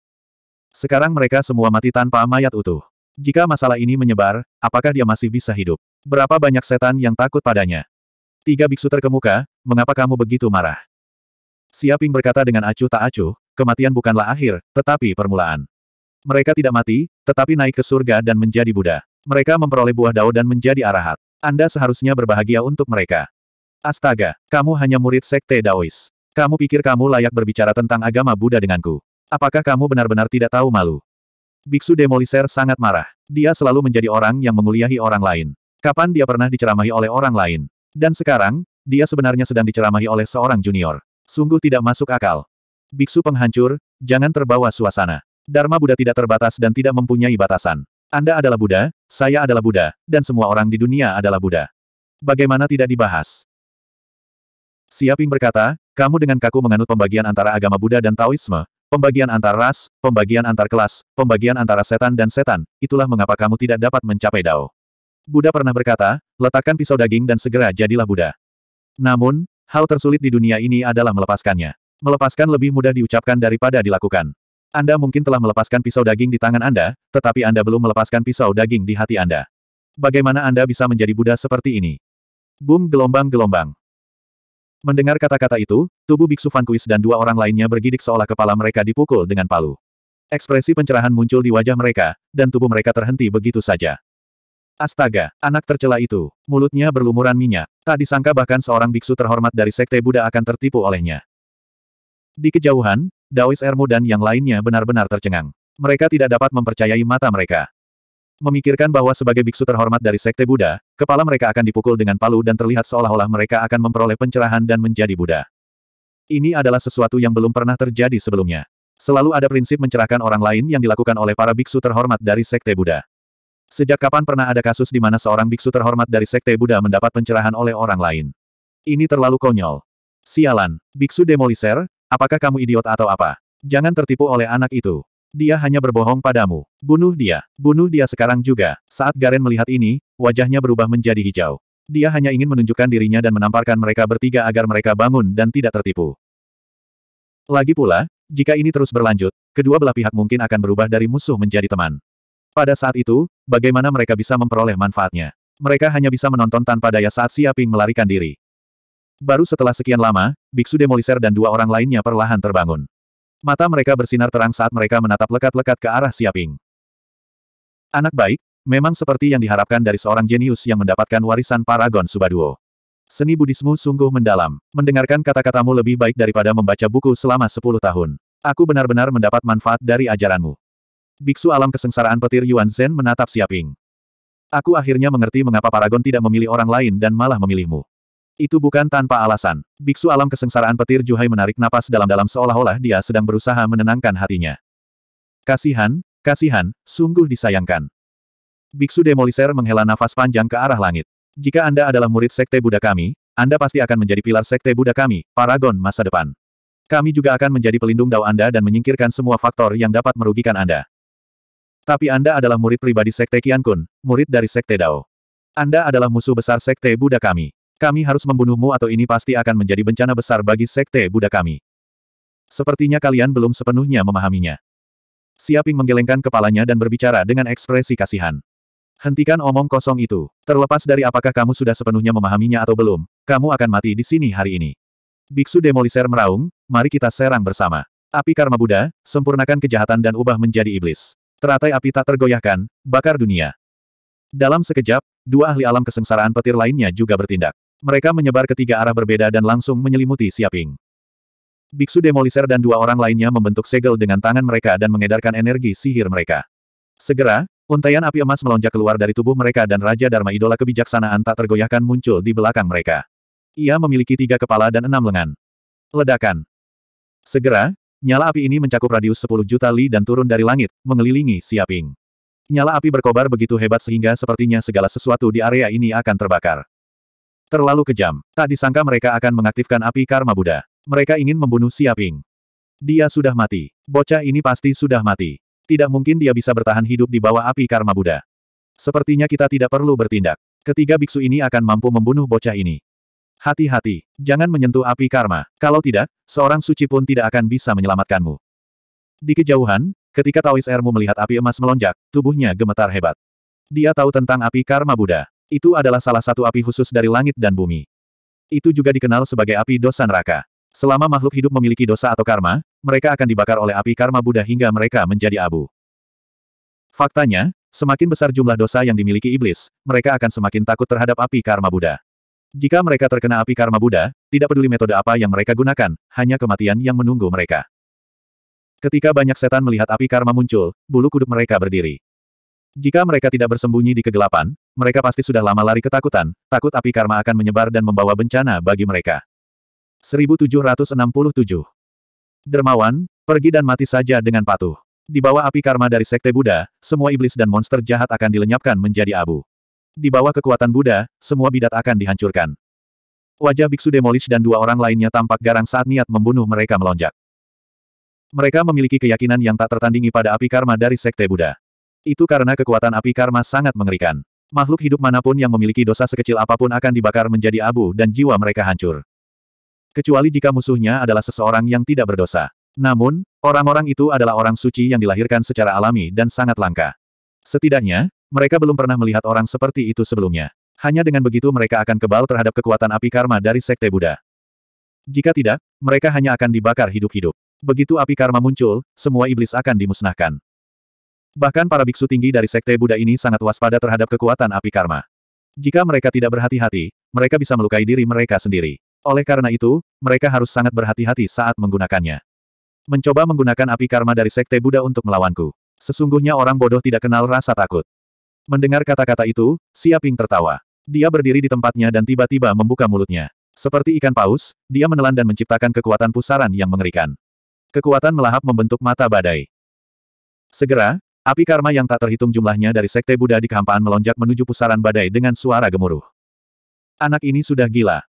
Sekarang mereka semua mati tanpa mayat utuh. Jika masalah ini menyebar, apakah dia masih bisa hidup? Berapa banyak setan yang takut padanya? Tiga biksu terkemuka, mengapa kamu begitu marah? Siaping berkata dengan acuh tak acuh, kematian bukanlah akhir, tetapi permulaan. Mereka tidak mati, tetapi naik ke surga dan menjadi Buddha. Mereka memperoleh buah dao dan menjadi arahat. Anda seharusnya berbahagia untuk mereka. Astaga, kamu hanya murid sekte Daois. Kamu pikir kamu layak berbicara tentang agama Buddha denganku. Apakah kamu benar-benar tidak tahu malu? Biksu Demoliser sangat marah. Dia selalu menjadi orang yang menguliahi orang lain. Kapan dia pernah diceramahi oleh orang lain? Dan sekarang, dia sebenarnya sedang diceramahi oleh seorang junior. Sungguh tidak masuk akal. Biksu penghancur, jangan terbawa suasana. Dharma Buddha tidak terbatas dan tidak mempunyai batasan. Anda adalah Buddha, saya adalah Buddha, dan semua orang di dunia adalah Buddha. Bagaimana tidak dibahas? Siaping berkata, kamu dengan kaku menganut pembagian antara agama Buddha dan Taoisme, Pembagian antar ras, pembagian antar kelas, pembagian antara setan dan setan, itulah mengapa kamu tidak dapat mencapai Dao. Buddha pernah berkata, letakkan pisau daging dan segera jadilah Buddha. Namun, hal tersulit di dunia ini adalah melepaskannya. Melepaskan lebih mudah diucapkan daripada dilakukan. Anda mungkin telah melepaskan pisau daging di tangan Anda, tetapi Anda belum melepaskan pisau daging di hati Anda. Bagaimana Anda bisa menjadi Buddha seperti ini? Boom gelombang-gelombang. Mendengar kata-kata itu, tubuh Biksu Fan Kuis dan dua orang lainnya bergidik seolah kepala mereka dipukul dengan palu. Ekspresi pencerahan muncul di wajah mereka, dan tubuh mereka terhenti begitu saja. Astaga, anak tercela itu. Mulutnya berlumuran minyak. Tak disangka bahkan seorang biksu terhormat dari Sekte Buddha akan tertipu olehnya. Di kejauhan, Daois Ermu dan yang lainnya benar-benar tercengang. Mereka tidak dapat mempercayai mata mereka. Memikirkan bahwa sebagai biksu terhormat dari Sekte Buddha, kepala mereka akan dipukul dengan palu dan terlihat seolah-olah mereka akan memperoleh pencerahan dan menjadi Buddha. Ini adalah sesuatu yang belum pernah terjadi sebelumnya. Selalu ada prinsip mencerahkan orang lain yang dilakukan oleh para biksu terhormat dari Sekte Buddha. Sejak kapan pernah ada kasus di mana seorang biksu terhormat dari Sekte Buddha mendapat pencerahan oleh orang lain? Ini terlalu konyol. Sialan, biksu demoliser, apakah kamu idiot atau apa? Jangan tertipu oleh anak itu. Dia hanya berbohong padamu. Bunuh dia. Bunuh dia sekarang juga. Saat Garen melihat ini, wajahnya berubah menjadi hijau. Dia hanya ingin menunjukkan dirinya dan menamparkan mereka bertiga agar mereka bangun dan tidak tertipu. Lagi pula, jika ini terus berlanjut, kedua belah pihak mungkin akan berubah dari musuh menjadi teman. Pada saat itu, bagaimana mereka bisa memperoleh manfaatnya? Mereka hanya bisa menonton tanpa daya saat Siaping melarikan diri. Baru setelah sekian lama, Biksu Demoliser dan dua orang lainnya perlahan terbangun. Mata mereka bersinar terang saat mereka menatap lekat-lekat ke arah Siaping. Anak baik, memang seperti yang diharapkan dari seorang jenius yang mendapatkan warisan Paragon Subaduo. Seni budismu sungguh mendalam. Mendengarkan kata-katamu lebih baik daripada membaca buku selama sepuluh tahun. Aku benar-benar mendapat manfaat dari ajaranmu. Biksu alam kesengsaraan petir Yuan Zhen menatap Siaping. Aku akhirnya mengerti mengapa Paragon tidak memilih orang lain dan malah memilihmu. Itu bukan tanpa alasan. Biksu alam kesengsaraan petir Juhai menarik napas dalam-dalam seolah-olah dia sedang berusaha menenangkan hatinya. Kasihan, kasihan, sungguh disayangkan. Biksu demoliser menghela nafas panjang ke arah langit. Jika Anda adalah murid Sekte Buddha kami, Anda pasti akan menjadi pilar Sekte Buddha kami, paragon masa depan. Kami juga akan menjadi pelindung dao Anda dan menyingkirkan semua faktor yang dapat merugikan Anda. Tapi Anda adalah murid pribadi Sekte Kian Kun, murid dari Sekte Dao. Anda adalah musuh besar Sekte Buddha kami. Kami harus membunuhmu atau ini pasti akan menjadi bencana besar bagi sekte Buddha kami. Sepertinya kalian belum sepenuhnya memahaminya. Siaping menggelengkan kepalanya dan berbicara dengan ekspresi kasihan. Hentikan omong kosong itu. Terlepas dari apakah kamu sudah sepenuhnya memahaminya atau belum, kamu akan mati di sini hari ini. Biksu Demoliser meraung, mari kita serang bersama. Api Karma Buddha, sempurnakan kejahatan dan ubah menjadi iblis. Teratai api tak tergoyahkan, bakar dunia. Dalam sekejap, dua ahli alam kesengsaraan petir lainnya juga bertindak. Mereka menyebar ke tiga arah berbeda dan langsung menyelimuti Siaping. Biksu Demoliser dan dua orang lainnya membentuk segel dengan tangan mereka dan mengedarkan energi sihir mereka. Segera, untaian api emas melonjak keluar dari tubuh mereka dan Raja Dharma Idola kebijaksanaan tak tergoyahkan muncul di belakang mereka. Ia memiliki tiga kepala dan enam lengan. Ledakan. Segera, nyala api ini mencakup radius 10 juta li dan turun dari langit, mengelilingi Siaping. Nyala api berkobar begitu hebat sehingga sepertinya segala sesuatu di area ini akan terbakar. Terlalu kejam. Tak disangka mereka akan mengaktifkan api karma Buddha. Mereka ingin membunuh Siaping. Dia sudah mati. Bocah ini pasti sudah mati. Tidak mungkin dia bisa bertahan hidup di bawah api karma Buddha. Sepertinya kita tidak perlu bertindak. Ketiga biksu ini akan mampu membunuh bocah ini. Hati-hati, jangan menyentuh api karma. Kalau tidak, seorang suci pun tidak akan bisa menyelamatkanmu. Di kejauhan, ketika Taois Ermu melihat api emas melonjak, tubuhnya gemetar hebat. Dia tahu tentang api karma Buddha. Itu adalah salah satu api khusus dari langit dan bumi. Itu juga dikenal sebagai api dosa neraka. Selama makhluk hidup memiliki dosa atau karma, mereka akan dibakar oleh api karma Buddha hingga mereka menjadi abu. Faktanya, semakin besar jumlah dosa yang dimiliki iblis, mereka akan semakin takut terhadap api karma Buddha. Jika mereka terkena api karma Buddha, tidak peduli metode apa yang mereka gunakan, hanya kematian yang menunggu mereka. Ketika banyak setan melihat api karma muncul, bulu kuduk mereka berdiri. Jika mereka tidak bersembunyi di kegelapan, mereka pasti sudah lama lari ketakutan, takut api karma akan menyebar dan membawa bencana bagi mereka. 1767 Dermawan, pergi dan mati saja dengan patuh. Di bawah api karma dari Sekte Buddha, semua iblis dan monster jahat akan dilenyapkan menjadi abu. Di bawah kekuatan Buddha, semua bidat akan dihancurkan. Wajah Biksu Demolish dan dua orang lainnya tampak garang saat niat membunuh mereka melonjak. Mereka memiliki keyakinan yang tak tertandingi pada api karma dari Sekte Buddha. Itu karena kekuatan api karma sangat mengerikan. Makhluk hidup manapun yang memiliki dosa sekecil apapun akan dibakar menjadi abu dan jiwa mereka hancur. Kecuali jika musuhnya adalah seseorang yang tidak berdosa. Namun, orang-orang itu adalah orang suci yang dilahirkan secara alami dan sangat langka. Setidaknya, mereka belum pernah melihat orang seperti itu sebelumnya. Hanya dengan begitu mereka akan kebal terhadap kekuatan api karma dari Sekte Buddha. Jika tidak, mereka hanya akan dibakar hidup-hidup. Begitu api karma muncul, semua iblis akan dimusnahkan. Bahkan para biksu tinggi dari sekte Buddha ini sangat waspada terhadap kekuatan api karma. Jika mereka tidak berhati-hati, mereka bisa melukai diri mereka sendiri. Oleh karena itu, mereka harus sangat berhati-hati saat menggunakannya. Mencoba menggunakan api karma dari sekte Buddha untuk melawanku. Sesungguhnya orang bodoh tidak kenal rasa takut. Mendengar kata-kata itu, Siaping tertawa. Dia berdiri di tempatnya dan tiba-tiba membuka mulutnya. Seperti ikan paus, dia menelan dan menciptakan kekuatan pusaran yang mengerikan. Kekuatan melahap membentuk mata badai. Segera, Api karma yang tak terhitung jumlahnya dari Sekte Buddha di kehampaan melonjak menuju pusaran badai dengan suara gemuruh. Anak ini sudah gila.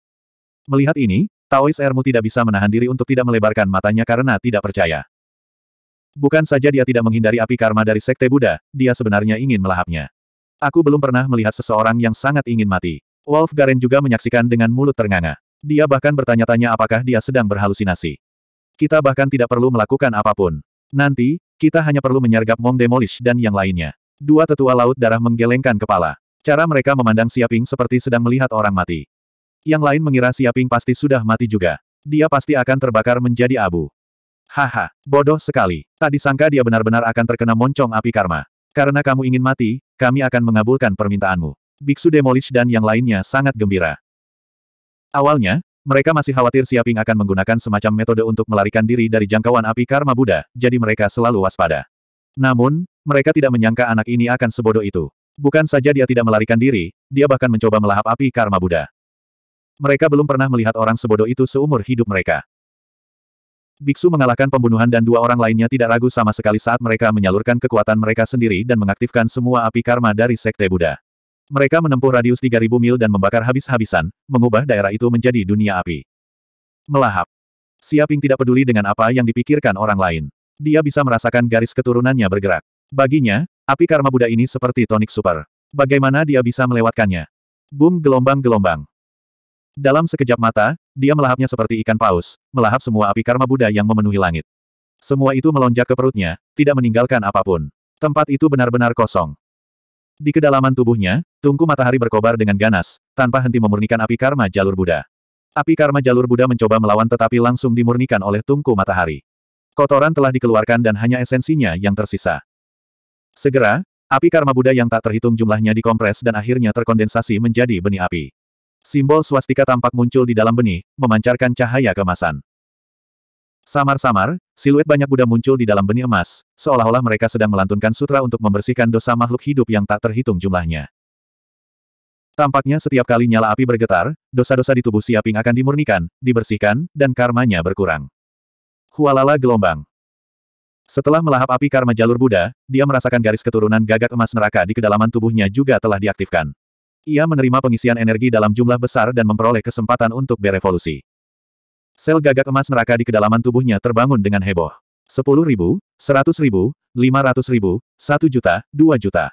Melihat ini, Taois Ermu tidak bisa menahan diri untuk tidak melebarkan matanya karena tidak percaya. Bukan saja dia tidak menghindari api karma dari Sekte Buddha, dia sebenarnya ingin melahapnya. Aku belum pernah melihat seseorang yang sangat ingin mati. Wolf Garen juga menyaksikan dengan mulut ternganga. Dia bahkan bertanya-tanya apakah dia sedang berhalusinasi. Kita bahkan tidak perlu melakukan apapun. Nanti, kita hanya perlu menyergap Mong Demolish dan yang lainnya. Dua tetua laut darah menggelengkan kepala. Cara mereka memandang Siaping seperti sedang melihat orang mati. Yang lain mengira Siaping pasti sudah mati juga. Dia pasti akan terbakar menjadi abu. Haha, bodoh sekali. Tak disangka dia benar-benar akan terkena moncong api karma. Karena kamu ingin mati, kami akan mengabulkan permintaanmu. Biksu Demolish dan yang lainnya sangat gembira. Awalnya, mereka masih khawatir Siaping akan menggunakan semacam metode untuk melarikan diri dari jangkauan api karma Buddha, jadi mereka selalu waspada. Namun, mereka tidak menyangka anak ini akan sebodoh itu. Bukan saja dia tidak melarikan diri, dia bahkan mencoba melahap api karma Buddha. Mereka belum pernah melihat orang sebodoh itu seumur hidup mereka. Biksu mengalahkan pembunuhan dan dua orang lainnya tidak ragu sama sekali saat mereka menyalurkan kekuatan mereka sendiri dan mengaktifkan semua api karma dari Sekte Buddha. Mereka menempuh radius 3000 mil dan membakar habis-habisan, mengubah daerah itu menjadi dunia api. Melahap. Siaping tidak peduli dengan apa yang dipikirkan orang lain. Dia bisa merasakan garis keturunannya bergerak. Baginya, api karma Buddha ini seperti tonik super. Bagaimana dia bisa melewatkannya? Boom gelombang-gelombang. Dalam sekejap mata, dia melahapnya seperti ikan paus, melahap semua api karma Buddha yang memenuhi langit. Semua itu melonjak ke perutnya, tidak meninggalkan apapun. Tempat itu benar-benar kosong. Di kedalaman tubuhnya, Tungku matahari berkobar dengan ganas, tanpa henti memurnikan api karma jalur Buddha. Api karma jalur Buddha mencoba melawan tetapi langsung dimurnikan oleh tungku matahari. Kotoran telah dikeluarkan dan hanya esensinya yang tersisa. Segera, api karma Buddha yang tak terhitung jumlahnya dikompres dan akhirnya terkondensasi menjadi benih api. Simbol swastika tampak muncul di dalam benih, memancarkan cahaya kemasan. Samar-samar, siluet banyak Buddha muncul di dalam benih emas, seolah-olah mereka sedang melantunkan sutra untuk membersihkan dosa makhluk hidup yang tak terhitung jumlahnya. Tampaknya setiap kali nyala api bergetar, dosa-dosa di tubuh Siaping akan dimurnikan, dibersihkan, dan karmanya berkurang. Hualala gelombang. Setelah melahap api karma jalur Buddha, dia merasakan garis keturunan gagak emas neraka di kedalaman tubuhnya juga telah diaktifkan. Ia menerima pengisian energi dalam jumlah besar dan memperoleh kesempatan untuk berevolusi. Sel gagak emas neraka di kedalaman tubuhnya terbangun dengan heboh. 10 ribu, 100 ribu, 500 ribu, 1 juta, 2 juta.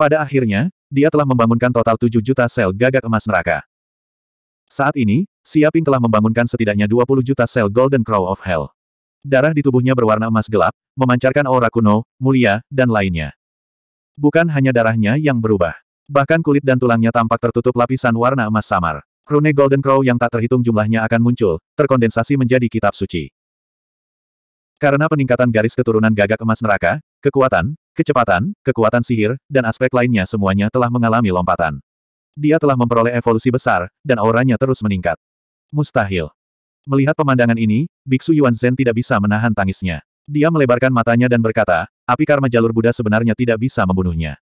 Pada akhirnya, dia telah membangunkan total 7 juta sel gagak emas neraka. Saat ini, Siaping telah membangunkan setidaknya 20 juta sel Golden Crow of Hell. Darah di tubuhnya berwarna emas gelap, memancarkan aura kuno, mulia, dan lainnya. Bukan hanya darahnya yang berubah. Bahkan kulit dan tulangnya tampak tertutup lapisan warna emas samar. Rune Golden Crow yang tak terhitung jumlahnya akan muncul, terkondensasi menjadi kitab suci. Karena peningkatan garis keturunan gagak emas neraka, Kekuatan, kecepatan, kekuatan sihir, dan aspek lainnya semuanya telah mengalami lompatan. Dia telah memperoleh evolusi besar, dan auranya terus meningkat. Mustahil. Melihat pemandangan ini, Biksu Yuan Zhen tidak bisa menahan tangisnya. Dia melebarkan matanya dan berkata, api karma jalur Buddha sebenarnya tidak bisa membunuhnya.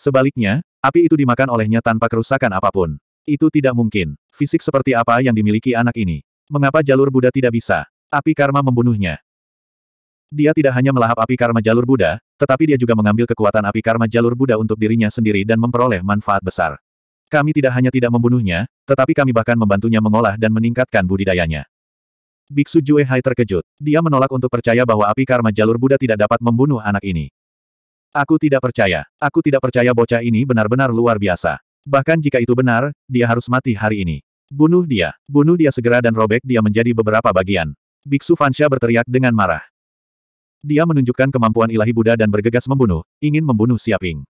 Sebaliknya, api itu dimakan olehnya tanpa kerusakan apapun. Itu tidak mungkin. Fisik seperti apa yang dimiliki anak ini? Mengapa jalur Buddha tidak bisa? Api karma membunuhnya. Dia tidak hanya melahap api karma jalur Buddha, tetapi dia juga mengambil kekuatan api karma jalur Buddha untuk dirinya sendiri dan memperoleh manfaat besar. Kami tidak hanya tidak membunuhnya, tetapi kami bahkan membantunya mengolah dan meningkatkan budidayanya. Biksu Jue Hai terkejut. Dia menolak untuk percaya bahwa api karma jalur Buddha tidak dapat membunuh anak ini. Aku tidak percaya. Aku tidak percaya bocah ini benar-benar luar biasa. Bahkan jika itu benar, dia harus mati hari ini. Bunuh dia. Bunuh dia segera dan robek dia menjadi beberapa bagian. Biksu Fansha berteriak dengan marah. Dia menunjukkan kemampuan ilahi Buddha dan bergegas membunuh, ingin membunuh Siaping.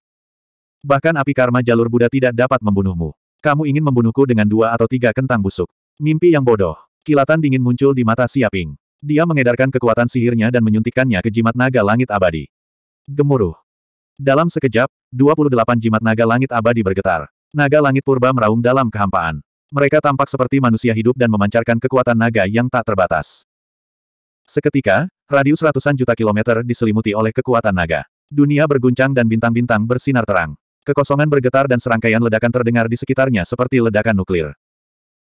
Bahkan api karma jalur Buddha tidak dapat membunuhmu. Kamu ingin membunuhku dengan dua atau tiga kentang busuk. Mimpi yang bodoh. Kilatan dingin muncul di mata Siaping. Dia mengedarkan kekuatan sihirnya dan menyuntikkannya ke jimat naga langit abadi. Gemuruh. Dalam sekejap, 28 jimat naga langit abadi bergetar. Naga langit purba meraung dalam kehampaan. Mereka tampak seperti manusia hidup dan memancarkan kekuatan naga yang tak terbatas. Seketika, radius ratusan juta kilometer diselimuti oleh kekuatan naga. Dunia berguncang dan bintang-bintang bersinar terang. Kekosongan bergetar dan serangkaian ledakan terdengar di sekitarnya seperti ledakan nuklir.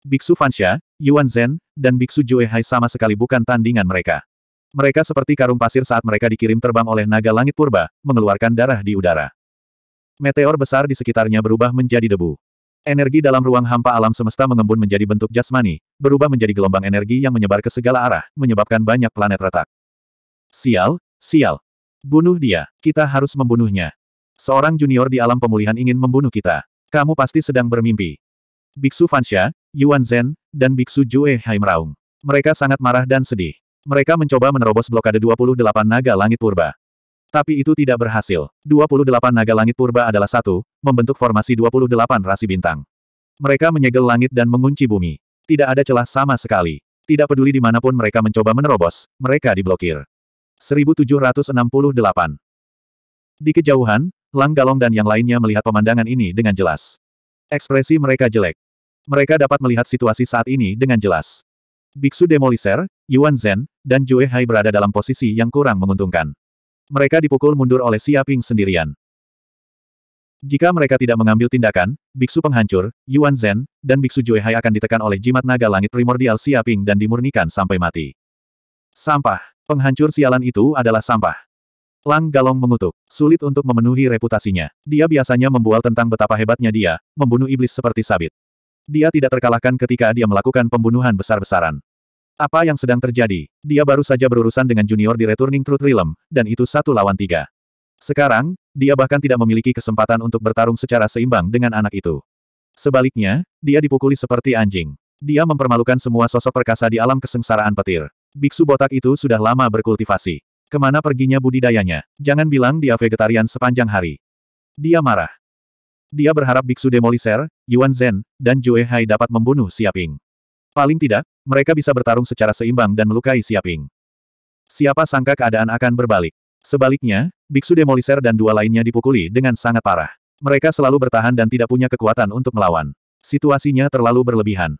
Biksu Fansha, Yuan Zhen, dan Biksu Jue Hai sama sekali bukan tandingan mereka. Mereka seperti karung pasir saat mereka dikirim terbang oleh naga langit purba, mengeluarkan darah di udara. Meteor besar di sekitarnya berubah menjadi debu. Energi dalam ruang hampa alam semesta mengembun menjadi bentuk jasmani, berubah menjadi gelombang energi yang menyebar ke segala arah, menyebabkan banyak planet retak. Sial, sial. Bunuh dia, kita harus membunuhnya. Seorang junior di alam pemulihan ingin membunuh kita. Kamu pasti sedang bermimpi. Biksu Fansha, Yuan Zhen, dan Biksu Jue Hai meraung. Mereka sangat marah dan sedih. Mereka mencoba menerobos blokade 28 naga langit purba. Tapi itu tidak berhasil. 28 naga langit purba adalah satu, membentuk formasi 28 rasi bintang. Mereka menyegel langit dan mengunci bumi. Tidak ada celah sama sekali. Tidak peduli dimanapun mereka mencoba menerobos, mereka diblokir. 1768 Di kejauhan, Lang Galong dan yang lainnya melihat pemandangan ini dengan jelas. Ekspresi mereka jelek. Mereka dapat melihat situasi saat ini dengan jelas. Biksu Demoliser, Yuan Zhen, dan Jue Hai berada dalam posisi yang kurang menguntungkan. Mereka dipukul mundur oleh Siaping sendirian. Jika mereka tidak mengambil tindakan, Biksu Penghancur, Yuan Zhen, dan Biksu Juehai akan ditekan oleh jimat naga langit primordial Siaping dan dimurnikan sampai mati. Sampah. Penghancur sialan itu adalah sampah. Lang Galong mengutuk. Sulit untuk memenuhi reputasinya. Dia biasanya membual tentang betapa hebatnya dia, membunuh iblis seperti sabit. Dia tidak terkalahkan ketika dia melakukan pembunuhan besar-besaran. Apa yang sedang terjadi? Dia baru saja berurusan dengan junior di Returning Truth Realm, dan itu satu lawan tiga. Sekarang, dia bahkan tidak memiliki kesempatan untuk bertarung secara seimbang dengan anak itu. Sebaliknya, dia dipukuli seperti anjing. Dia mempermalukan semua sosok perkasa di alam kesengsaraan petir. Biksu botak itu sudah lama berkultivasi. Kemana perginya budidayanya? Jangan bilang dia vegetarian sepanjang hari. Dia marah. Dia berharap biksu demoliser, Yuan Zhen, dan Jue Hai dapat membunuh Siaping. Paling tidak, mereka bisa bertarung secara seimbang dan melukai Siaping. Siapa sangka keadaan akan berbalik. Sebaliknya, Biksu Demoliser dan dua lainnya dipukuli dengan sangat parah. Mereka selalu bertahan dan tidak punya kekuatan untuk melawan. Situasinya terlalu berlebihan.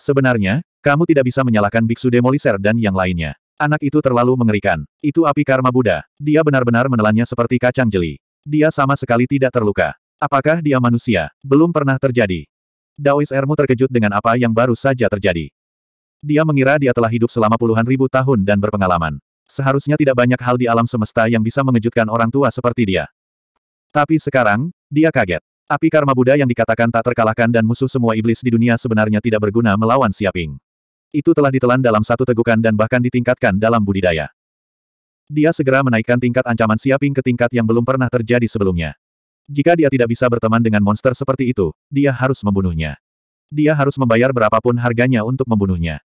Sebenarnya, kamu tidak bisa menyalahkan Biksu Demoliser dan yang lainnya. Anak itu terlalu mengerikan. Itu api karma Buddha. Dia benar-benar menelannya seperti kacang jeli. Dia sama sekali tidak terluka. Apakah dia manusia? Belum pernah terjadi. Daois Ermu terkejut dengan apa yang baru saja terjadi. Dia mengira dia telah hidup selama puluhan ribu tahun dan berpengalaman. Seharusnya tidak banyak hal di alam semesta yang bisa mengejutkan orang tua seperti dia. Tapi sekarang, dia kaget. Api karma Buddha yang dikatakan tak terkalahkan dan musuh semua iblis di dunia sebenarnya tidak berguna melawan Siaping. Itu telah ditelan dalam satu tegukan dan bahkan ditingkatkan dalam budidaya. Dia segera menaikkan tingkat ancaman Siaping ke tingkat yang belum pernah terjadi sebelumnya. Jika dia tidak bisa berteman dengan monster seperti itu, dia harus membunuhnya. Dia harus membayar berapapun harganya untuk membunuhnya.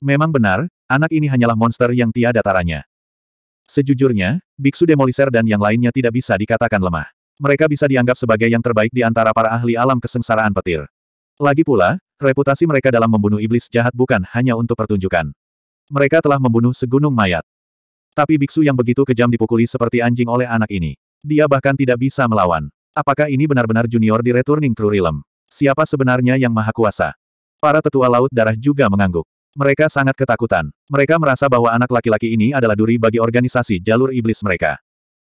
Memang benar, anak ini hanyalah monster yang tiada taranya. Sejujurnya, Biksu Demoliser dan yang lainnya tidak bisa dikatakan lemah. Mereka bisa dianggap sebagai yang terbaik di antara para ahli alam kesengsaraan petir. Lagi pula, reputasi mereka dalam membunuh iblis jahat bukan hanya untuk pertunjukan. Mereka telah membunuh segunung mayat. Tapi biksu yang begitu kejam dipukuli seperti anjing oleh anak ini. Dia bahkan tidak bisa melawan. Apakah ini benar-benar junior di Returning True Realm? Siapa sebenarnya yang maha kuasa? Para tetua laut darah juga mengangguk. Mereka sangat ketakutan. Mereka merasa bahwa anak laki-laki ini adalah duri bagi organisasi jalur iblis mereka.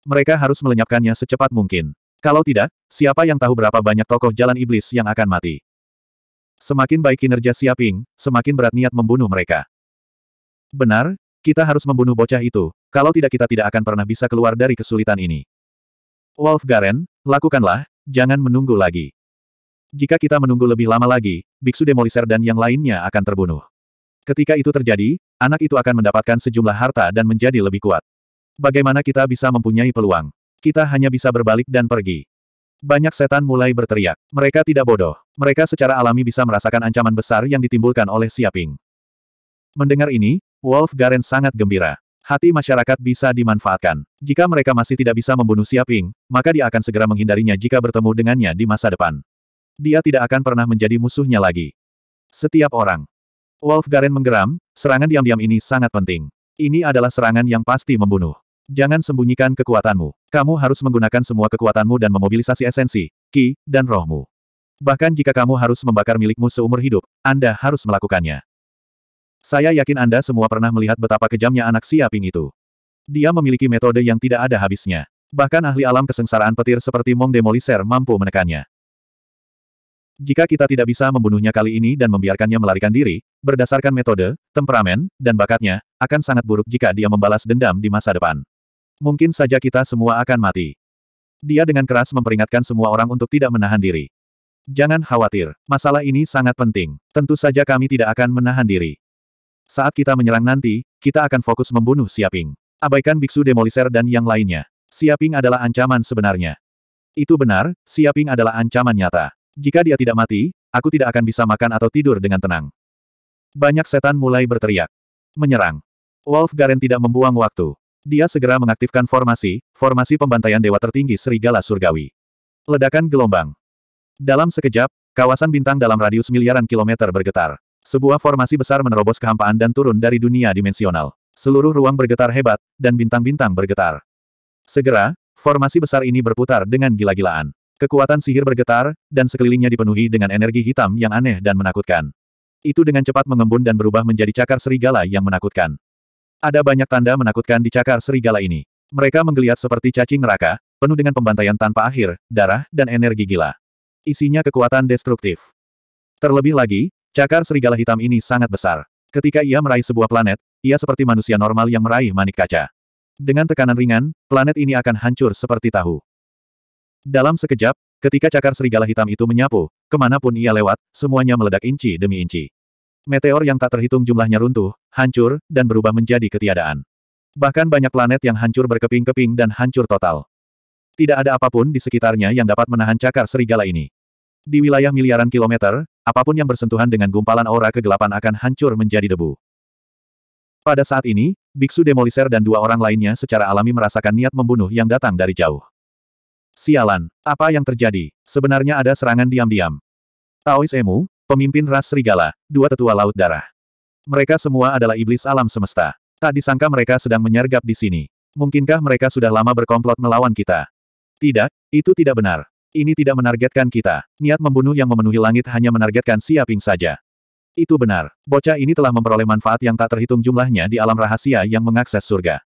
Mereka harus melenyapkannya secepat mungkin. Kalau tidak, siapa yang tahu berapa banyak tokoh jalan iblis yang akan mati. Semakin baik kinerja Siaping, semakin berat niat membunuh mereka. Benar, kita harus membunuh bocah itu, kalau tidak kita tidak akan pernah bisa keluar dari kesulitan ini. Wolf Garen, lakukanlah, jangan menunggu lagi. Jika kita menunggu lebih lama lagi, Biksu Demoliser dan yang lainnya akan terbunuh. Ketika itu terjadi, anak itu akan mendapatkan sejumlah harta dan menjadi lebih kuat. Bagaimana kita bisa mempunyai peluang? Kita hanya bisa berbalik dan pergi. Banyak setan mulai berteriak. Mereka tidak bodoh. Mereka secara alami bisa merasakan ancaman besar yang ditimbulkan oleh Siaping. Mendengar ini, Wolf Garen sangat gembira. Hati masyarakat bisa dimanfaatkan. Jika mereka masih tidak bisa membunuh Siaping, maka dia akan segera menghindarinya jika bertemu dengannya di masa depan. Dia tidak akan pernah menjadi musuhnya lagi. Setiap orang, Wolf Garen menggeram, serangan diam-diam ini sangat penting. Ini adalah serangan yang pasti membunuh. Jangan sembunyikan kekuatanmu. Kamu harus menggunakan semua kekuatanmu dan memobilisasi esensi, ki, dan rohmu. Bahkan jika kamu harus membakar milikmu seumur hidup, Anda harus melakukannya. Saya yakin Anda semua pernah melihat betapa kejamnya anak siaping itu. Dia memiliki metode yang tidak ada habisnya. Bahkan ahli alam kesengsaraan petir seperti Mong Demoliser mampu menekannya. Jika kita tidak bisa membunuhnya kali ini dan membiarkannya melarikan diri, berdasarkan metode, temperamen, dan bakatnya, akan sangat buruk jika dia membalas dendam di masa depan. Mungkin saja kita semua akan mati. Dia dengan keras memperingatkan semua orang untuk tidak menahan diri. Jangan khawatir, masalah ini sangat penting. Tentu saja kami tidak akan menahan diri. Saat kita menyerang nanti, kita akan fokus membunuh Siaping. Abaikan Biksu Demoliser dan yang lainnya. Siaping adalah ancaman sebenarnya. Itu benar, Siaping adalah ancaman nyata. Jika dia tidak mati, aku tidak akan bisa makan atau tidur dengan tenang. Banyak setan mulai berteriak. Menyerang. Wolf Garen tidak membuang waktu. Dia segera mengaktifkan formasi, formasi pembantaian dewa tertinggi serigala surgawi. Ledakan gelombang. Dalam sekejap, kawasan bintang dalam radius miliaran kilometer bergetar. Sebuah formasi besar menerobos kehampaan dan turun dari dunia dimensional. Seluruh ruang bergetar hebat, dan bintang-bintang bergetar. Segera, formasi besar ini berputar dengan gila-gilaan. Kekuatan sihir bergetar, dan sekelilingnya dipenuhi dengan energi hitam yang aneh dan menakutkan. Itu dengan cepat mengembun dan berubah menjadi cakar serigala yang menakutkan. Ada banyak tanda menakutkan di cakar serigala ini. Mereka menggeliat seperti cacing neraka, penuh dengan pembantaian tanpa akhir, darah, dan energi gila. Isinya kekuatan destruktif. Terlebih lagi, cakar serigala hitam ini sangat besar. Ketika ia meraih sebuah planet, ia seperti manusia normal yang meraih manik kaca. Dengan tekanan ringan, planet ini akan hancur seperti tahu. Dalam sekejap, ketika cakar serigala hitam itu menyapu, kemanapun ia lewat, semuanya meledak inci demi inci. Meteor yang tak terhitung jumlahnya runtuh, hancur, dan berubah menjadi ketiadaan. Bahkan banyak planet yang hancur berkeping-keping dan hancur total. Tidak ada apapun di sekitarnya yang dapat menahan cakar serigala ini. Di wilayah miliaran kilometer, apapun yang bersentuhan dengan gumpalan aura kegelapan akan hancur menjadi debu. Pada saat ini, Biksu Demoliser dan dua orang lainnya secara alami merasakan niat membunuh yang datang dari jauh. Sialan, apa yang terjadi? Sebenarnya ada serangan diam-diam. Taois Emu, pemimpin ras serigala, dua tetua laut darah. Mereka semua adalah iblis alam semesta. Tak disangka mereka sedang menyergap di sini. Mungkinkah mereka sudah lama berkomplot melawan kita? Tidak, itu tidak benar. Ini tidak menargetkan kita. Niat membunuh yang memenuhi langit hanya menargetkan Siaping saja. Itu benar. Bocah ini telah memperoleh manfaat yang tak terhitung jumlahnya di alam rahasia yang mengakses surga.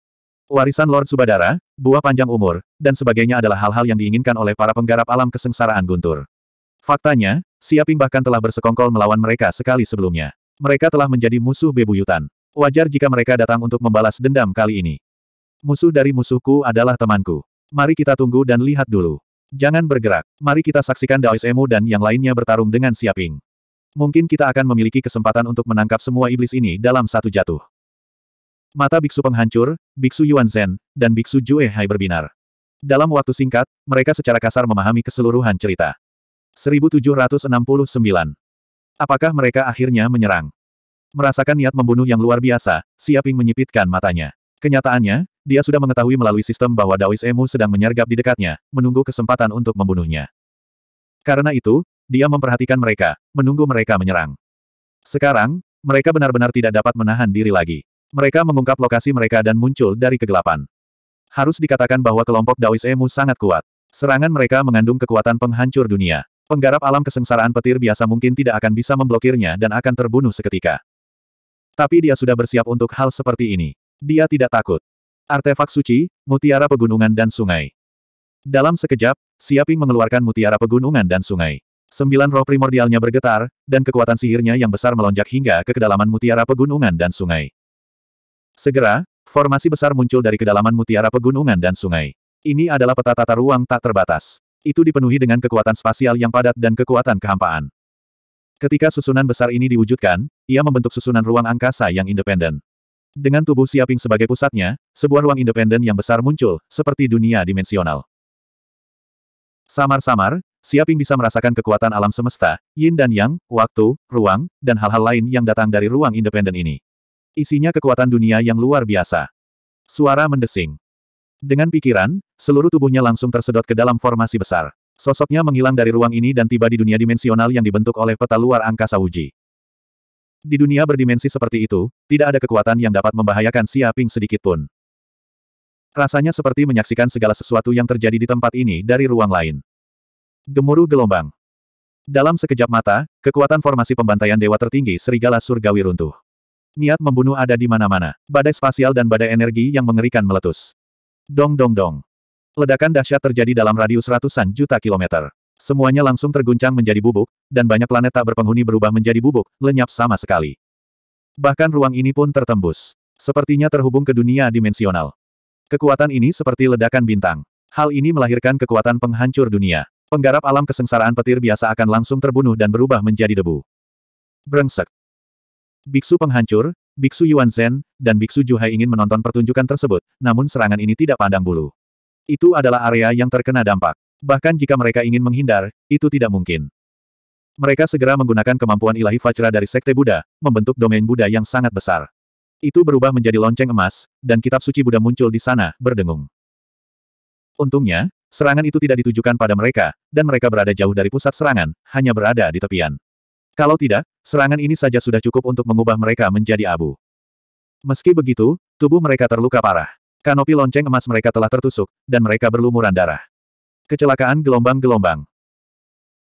Warisan Lord Subadara, buah panjang umur, dan sebagainya adalah hal-hal yang diinginkan oleh para penggarap alam kesengsaraan guntur. Faktanya, Siaping bahkan telah bersekongkol melawan mereka sekali sebelumnya. Mereka telah menjadi musuh bebuyutan. Wajar jika mereka datang untuk membalas dendam kali ini. Musuh dari musuhku adalah temanku. Mari kita tunggu dan lihat dulu. Jangan bergerak. Mari kita saksikan Daois Emu dan yang lainnya bertarung dengan Siaping. Mungkin kita akan memiliki kesempatan untuk menangkap semua iblis ini dalam satu jatuh. Mata Biksu Penghancur, Biksu Yuan Zhen, dan Biksu Jue Hai berbinar. Dalam waktu singkat, mereka secara kasar memahami keseluruhan cerita. 1769. Apakah mereka akhirnya menyerang? Merasakan niat membunuh yang luar biasa, Siaping menyipitkan matanya. Kenyataannya, dia sudah mengetahui melalui sistem bahwa Daois Emu sedang menyergap di dekatnya, menunggu kesempatan untuk membunuhnya. Karena itu, dia memperhatikan mereka, menunggu mereka menyerang. Sekarang, mereka benar-benar tidak dapat menahan diri lagi. Mereka mengungkap lokasi mereka dan muncul dari kegelapan. Harus dikatakan bahwa kelompok Daois Emu sangat kuat. Serangan mereka mengandung kekuatan penghancur dunia. Penggarap alam kesengsaraan petir biasa mungkin tidak akan bisa memblokirnya dan akan terbunuh seketika. Tapi dia sudah bersiap untuk hal seperti ini. Dia tidak takut. Artefak suci, mutiara pegunungan dan sungai. Dalam sekejap, Siaping mengeluarkan mutiara pegunungan dan sungai. Sembilan roh primordialnya bergetar, dan kekuatan sihirnya yang besar melonjak hingga ke kedalaman mutiara pegunungan dan sungai. Segera, formasi besar muncul dari kedalaman mutiara pegunungan dan sungai. Ini adalah peta tata ruang tak terbatas. Itu dipenuhi dengan kekuatan spasial yang padat dan kekuatan kehampaan. Ketika susunan besar ini diwujudkan, ia membentuk susunan ruang angkasa yang independen. Dengan tubuh Siaping sebagai pusatnya, sebuah ruang independen yang besar muncul, seperti dunia dimensional. Samar-samar, Siaping bisa merasakan kekuatan alam semesta, yin dan yang, waktu, ruang, dan hal-hal lain yang datang dari ruang independen ini. Isinya kekuatan dunia yang luar biasa. Suara mendesing. Dengan pikiran, seluruh tubuhnya langsung tersedot ke dalam formasi besar. Sosoknya menghilang dari ruang ini dan tiba di dunia dimensional yang dibentuk oleh peta luar angkasa uji. Di dunia berdimensi seperti itu, tidak ada kekuatan yang dapat membahayakan Siaping Ping sedikitpun. Rasanya seperti menyaksikan segala sesuatu yang terjadi di tempat ini dari ruang lain. Gemuruh gelombang. Dalam sekejap mata, kekuatan formasi pembantaian dewa tertinggi serigala surgawi runtuh. Niat membunuh ada di mana-mana. Badai spasial dan badai energi yang mengerikan meletus. Dong dong dong. Ledakan dahsyat terjadi dalam radius ratusan juta kilometer. Semuanya langsung terguncang menjadi bubuk, dan banyak planet tak berpenghuni berubah menjadi bubuk, lenyap sama sekali. Bahkan ruang ini pun tertembus. Sepertinya terhubung ke dunia dimensional. Kekuatan ini seperti ledakan bintang. Hal ini melahirkan kekuatan penghancur dunia. Penggarap alam kesengsaraan petir biasa akan langsung terbunuh dan berubah menjadi debu. Brengsek. Biksu penghancur, Biksu Yuan Zhen, dan Biksu Juhai ingin menonton pertunjukan tersebut, namun serangan ini tidak pandang bulu. Itu adalah area yang terkena dampak. Bahkan jika mereka ingin menghindar, itu tidak mungkin. Mereka segera menggunakan kemampuan ilahi Vajra dari Sekte Buddha, membentuk domain Buddha yang sangat besar. Itu berubah menjadi lonceng emas, dan kitab suci Buddha muncul di sana, berdengung. Untungnya, serangan itu tidak ditujukan pada mereka, dan mereka berada jauh dari pusat serangan, hanya berada di tepian. Kalau tidak, serangan ini saja sudah cukup untuk mengubah mereka menjadi abu. Meski begitu, tubuh mereka terluka parah. Kanopi lonceng emas mereka telah tertusuk, dan mereka berlumuran darah. Kecelakaan gelombang-gelombang.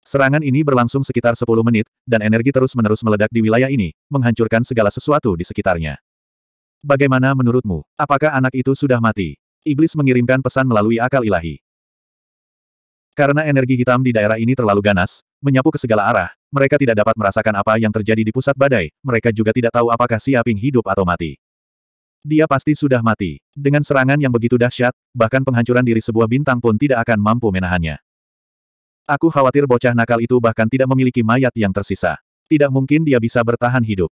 Serangan ini berlangsung sekitar 10 menit, dan energi terus-menerus meledak di wilayah ini, menghancurkan segala sesuatu di sekitarnya. Bagaimana menurutmu, apakah anak itu sudah mati? Iblis mengirimkan pesan melalui akal ilahi. Karena energi hitam di daerah ini terlalu ganas, menyapu ke segala arah, mereka tidak dapat merasakan apa yang terjadi di pusat badai, mereka juga tidak tahu apakah si Aping hidup atau mati. Dia pasti sudah mati. Dengan serangan yang begitu dahsyat, bahkan penghancuran diri sebuah bintang pun tidak akan mampu menahannya. Aku khawatir bocah nakal itu bahkan tidak memiliki mayat yang tersisa. Tidak mungkin dia bisa bertahan hidup.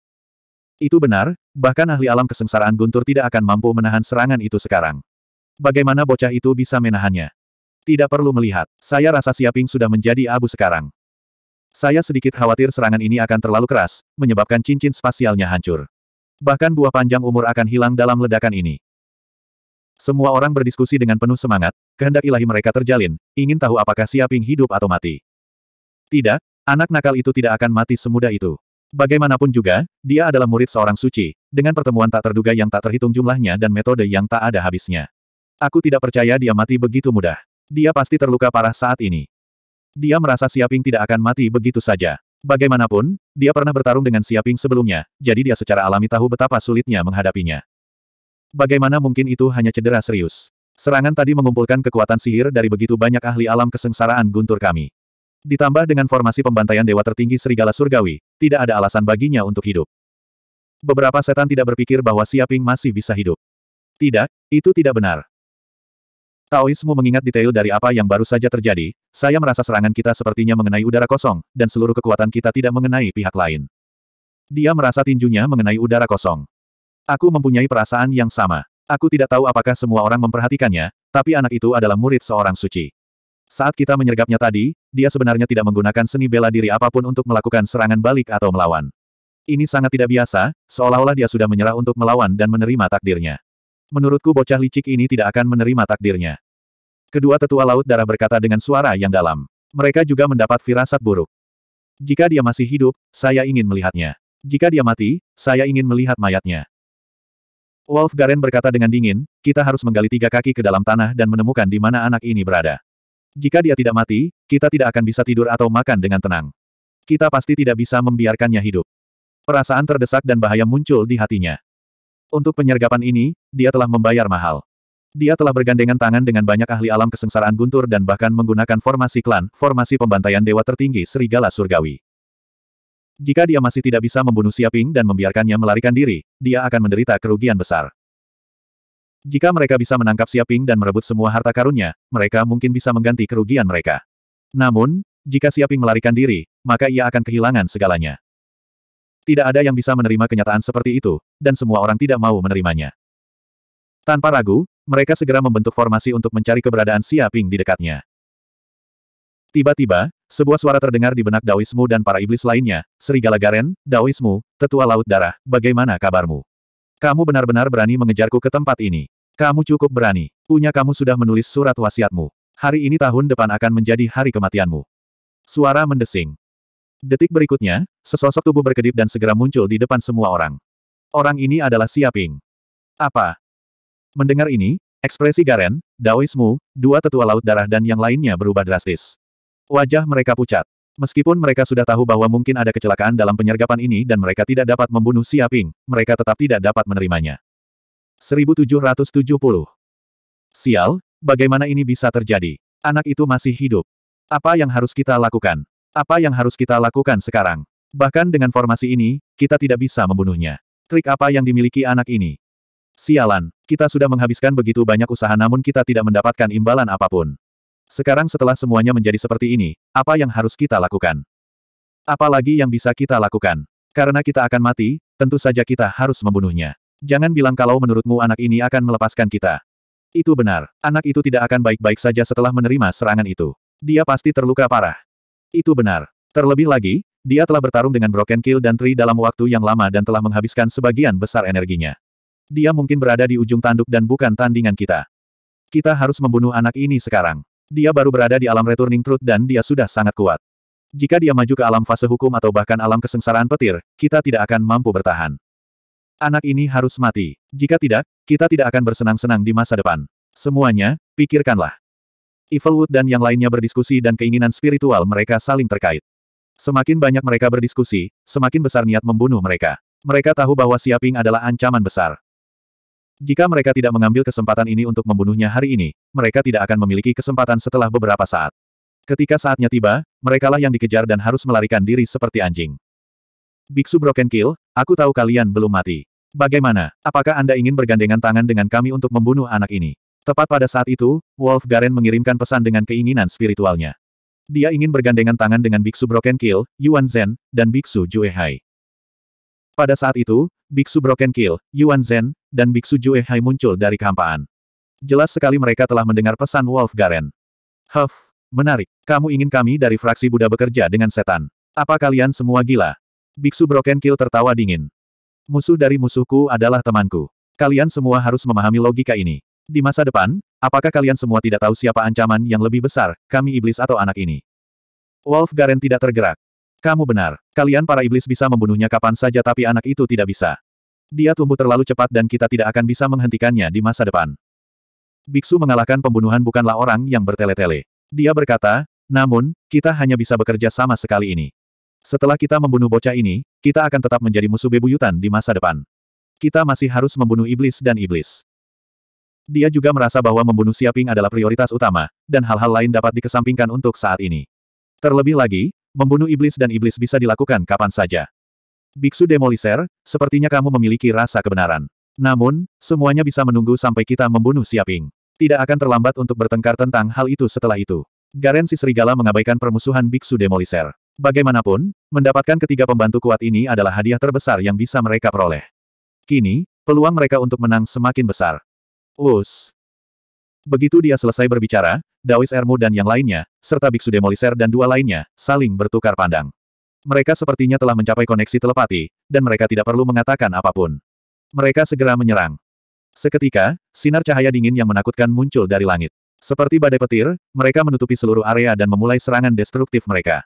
Itu benar, bahkan ahli alam kesengsaraan Guntur tidak akan mampu menahan serangan itu sekarang. Bagaimana bocah itu bisa menahannya? Tidak perlu melihat, saya rasa Siaping sudah menjadi abu sekarang. Saya sedikit khawatir serangan ini akan terlalu keras, menyebabkan cincin spasialnya hancur. Bahkan buah panjang umur akan hilang dalam ledakan ini. Semua orang berdiskusi dengan penuh semangat, kehendak ilahi mereka terjalin, ingin tahu apakah Siaping hidup atau mati. Tidak, anak nakal itu tidak akan mati semudah itu. Bagaimanapun juga, dia adalah murid seorang suci, dengan pertemuan tak terduga yang tak terhitung jumlahnya dan metode yang tak ada habisnya. Aku tidak percaya dia mati begitu mudah. Dia pasti terluka parah saat ini. Dia merasa Siaping tidak akan mati begitu saja. Bagaimanapun, dia pernah bertarung dengan Siaping sebelumnya, jadi dia secara alami tahu betapa sulitnya menghadapinya. Bagaimana mungkin itu hanya cedera serius? Serangan tadi mengumpulkan kekuatan sihir dari begitu banyak ahli alam kesengsaraan guntur kami. Ditambah dengan formasi pembantaian dewa tertinggi serigala surgawi, tidak ada alasan baginya untuk hidup. Beberapa setan tidak berpikir bahwa Siaping masih bisa hidup. Tidak, itu tidak benar. Taoismu mengingat detail dari apa yang baru saja terjadi, saya merasa serangan kita sepertinya mengenai udara kosong, dan seluruh kekuatan kita tidak mengenai pihak lain. Dia merasa tinjunya mengenai udara kosong. Aku mempunyai perasaan yang sama. Aku tidak tahu apakah semua orang memperhatikannya, tapi anak itu adalah murid seorang suci. Saat kita menyergapnya tadi, dia sebenarnya tidak menggunakan seni bela diri apapun untuk melakukan serangan balik atau melawan. Ini sangat tidak biasa, seolah-olah dia sudah menyerah untuk melawan dan menerima takdirnya. Menurutku bocah licik ini tidak akan menerima takdirnya. Kedua tetua laut darah berkata dengan suara yang dalam. Mereka juga mendapat firasat buruk. Jika dia masih hidup, saya ingin melihatnya. Jika dia mati, saya ingin melihat mayatnya. Wolf Garen berkata dengan dingin, kita harus menggali tiga kaki ke dalam tanah dan menemukan di mana anak ini berada. Jika dia tidak mati, kita tidak akan bisa tidur atau makan dengan tenang. Kita pasti tidak bisa membiarkannya hidup. Perasaan terdesak dan bahaya muncul di hatinya. Untuk penyergapan ini, dia telah membayar mahal. Dia telah bergandengan tangan dengan banyak ahli alam kesengsaraan guntur dan bahkan menggunakan formasi klan, formasi pembantaian dewa tertinggi serigala surgawi. Jika dia masih tidak bisa membunuh Siaping dan membiarkannya melarikan diri, dia akan menderita kerugian besar. Jika mereka bisa menangkap Siaping dan merebut semua harta karunnya, mereka mungkin bisa mengganti kerugian mereka. Namun, jika Siaping melarikan diri, maka ia akan kehilangan segalanya. Tidak ada yang bisa menerima kenyataan seperti itu, dan semua orang tidak mau menerimanya. Tanpa ragu, mereka segera membentuk formasi untuk mencari keberadaan Xia Ping di dekatnya. Tiba-tiba, sebuah suara terdengar di benak Daoismu dan para iblis lainnya, Serigala Garen, Daoismu, Tetua Laut Darah, bagaimana kabarmu? Kamu benar-benar berani mengejarku ke tempat ini. Kamu cukup berani. Punya kamu sudah menulis surat wasiatmu. Hari ini tahun depan akan menjadi hari kematianmu. Suara mendesing. Detik berikutnya, sesosok tubuh berkedip dan segera muncul di depan semua orang. Orang ini adalah Siaping. Apa? Mendengar ini, ekspresi Garen, Daoismu, dua tetua laut darah dan yang lainnya berubah drastis. Wajah mereka pucat. Meskipun mereka sudah tahu bahwa mungkin ada kecelakaan dalam penyergapan ini dan mereka tidak dapat membunuh Siaping, mereka tetap tidak dapat menerimanya. 1770. Sial, bagaimana ini bisa terjadi? Anak itu masih hidup. Apa yang harus kita lakukan? Apa yang harus kita lakukan sekarang? Bahkan dengan formasi ini, kita tidak bisa membunuhnya. Trik apa yang dimiliki anak ini? Sialan, kita sudah menghabiskan begitu banyak usaha namun kita tidak mendapatkan imbalan apapun. Sekarang setelah semuanya menjadi seperti ini, apa yang harus kita lakukan? Apalagi yang bisa kita lakukan? Karena kita akan mati, tentu saja kita harus membunuhnya. Jangan bilang kalau menurutmu anak ini akan melepaskan kita. Itu benar, anak itu tidak akan baik-baik saja setelah menerima serangan itu. Dia pasti terluka parah. Itu benar. Terlebih lagi, dia telah bertarung dengan Broken Kill dan Tri dalam waktu yang lama dan telah menghabiskan sebagian besar energinya. Dia mungkin berada di ujung tanduk dan bukan tandingan kita. Kita harus membunuh anak ini sekarang. Dia baru berada di alam Returning Truth dan dia sudah sangat kuat. Jika dia maju ke alam fase hukum atau bahkan alam kesengsaraan petir, kita tidak akan mampu bertahan. Anak ini harus mati. Jika tidak, kita tidak akan bersenang-senang di masa depan. Semuanya, pikirkanlah. Evilwood dan yang lainnya berdiskusi dan keinginan spiritual mereka saling terkait. Semakin banyak mereka berdiskusi, semakin besar niat membunuh mereka. Mereka tahu bahwa Siaping adalah ancaman besar. Jika mereka tidak mengambil kesempatan ini untuk membunuhnya hari ini, mereka tidak akan memiliki kesempatan setelah beberapa saat. Ketika saatnya tiba, merekalah yang dikejar dan harus melarikan diri seperti anjing. Biksu Broken Kill, aku tahu kalian belum mati. Bagaimana? Apakah Anda ingin bergandengan tangan dengan kami untuk membunuh anak ini? Tepat pada saat itu, Wolf Garen mengirimkan pesan dengan keinginan spiritualnya. Dia ingin bergandengan tangan dengan Biksu Broken Kill, Yuan Zhen, dan Biksu Juehai. Pada saat itu, Biksu Broken Kill, Yuan Zhen, dan Biksu Juehai muncul dari kehampaan. Jelas sekali mereka telah mendengar pesan Wolf Garen. Huff, menarik. Kamu ingin kami dari fraksi Buddha bekerja dengan setan. Apa kalian semua gila? Biksu Broken Kill tertawa dingin. Musuh dari musuhku adalah temanku. Kalian semua harus memahami logika ini. Di masa depan, apakah kalian semua tidak tahu siapa ancaman yang lebih besar, kami iblis atau anak ini? Wolf Garen tidak tergerak. Kamu benar, kalian para iblis bisa membunuhnya kapan saja tapi anak itu tidak bisa. Dia tumbuh terlalu cepat dan kita tidak akan bisa menghentikannya di masa depan. Biksu mengalahkan pembunuhan bukanlah orang yang bertele-tele. Dia berkata, namun, kita hanya bisa bekerja sama sekali ini. Setelah kita membunuh bocah ini, kita akan tetap menjadi musuh bebuyutan di masa depan. Kita masih harus membunuh iblis dan iblis. Dia juga merasa bahwa membunuh Siaping adalah prioritas utama, dan hal-hal lain dapat dikesampingkan untuk saat ini. Terlebih lagi, membunuh iblis dan iblis bisa dilakukan kapan saja. Biksu Demoliser, sepertinya kamu memiliki rasa kebenaran. Namun, semuanya bisa menunggu sampai kita membunuh Siaping. Tidak akan terlambat untuk bertengkar tentang hal itu setelah itu. Garen si serigala mengabaikan permusuhan Biksu Demoliser. Bagaimanapun, mendapatkan ketiga pembantu kuat ini adalah hadiah terbesar yang bisa mereka peroleh. Kini, peluang mereka untuk menang semakin besar. Us. Begitu dia selesai berbicara, Dawis Ermu dan yang lainnya, serta Biksu Demoliser dan dua lainnya, saling bertukar pandang. Mereka sepertinya telah mencapai koneksi telepati, dan mereka tidak perlu mengatakan apapun. Mereka segera menyerang. Seketika, sinar cahaya dingin yang menakutkan muncul dari langit. Seperti badai petir, mereka menutupi seluruh area dan memulai serangan destruktif mereka.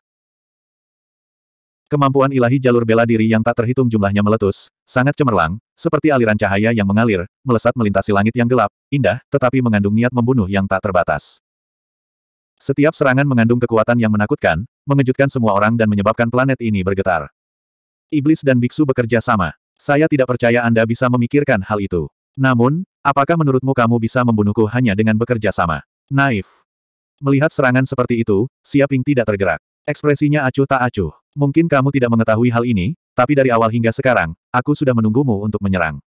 Kemampuan ilahi jalur bela diri yang tak terhitung jumlahnya meletus, sangat cemerlang, seperti aliran cahaya yang mengalir, melesat melintasi langit yang gelap, indah, tetapi mengandung niat membunuh yang tak terbatas. Setiap serangan mengandung kekuatan yang menakutkan, mengejutkan semua orang dan menyebabkan planet ini bergetar. Iblis dan biksu bekerja sama. Saya tidak percaya Anda bisa memikirkan hal itu. Namun, apakah menurutmu kamu bisa membunuhku hanya dengan bekerja sama? Naif. Melihat serangan seperti itu, Siaping tidak tergerak. Ekspresinya acuh tak acuh. Mungkin kamu tidak mengetahui hal ini, tapi dari awal hingga sekarang, aku sudah menunggumu untuk menyerang.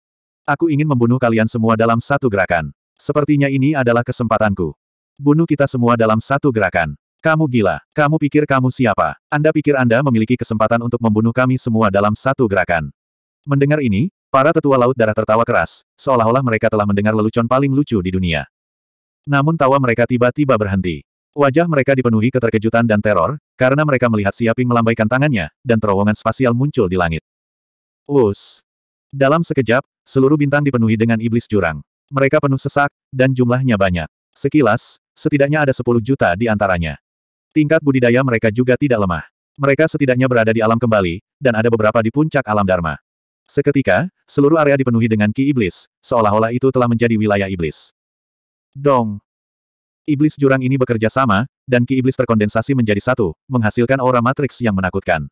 Aku ingin membunuh kalian semua dalam satu gerakan. Sepertinya ini adalah kesempatanku. Bunuh kita semua dalam satu gerakan. Kamu gila. Kamu pikir kamu siapa? Anda pikir Anda memiliki kesempatan untuk membunuh kami semua dalam satu gerakan. Mendengar ini, para tetua laut darah tertawa keras, seolah-olah mereka telah mendengar lelucon paling lucu di dunia. Namun tawa mereka tiba-tiba berhenti. Wajah mereka dipenuhi keterkejutan dan teror, karena mereka melihat Siaping melambaikan tangannya, dan terowongan spasial muncul di langit. Us. Dalam sekejap, seluruh bintang dipenuhi dengan iblis jurang. Mereka penuh sesak, dan jumlahnya banyak. Sekilas, setidaknya ada 10 juta di antaranya. Tingkat budidaya mereka juga tidak lemah. Mereka setidaknya berada di alam kembali, dan ada beberapa di puncak alam Dharma. Seketika, seluruh area dipenuhi dengan ki iblis, seolah-olah itu telah menjadi wilayah iblis. Dong! Iblis jurang ini bekerja sama, dan ki iblis terkondensasi menjadi satu, menghasilkan aura matriks yang menakutkan.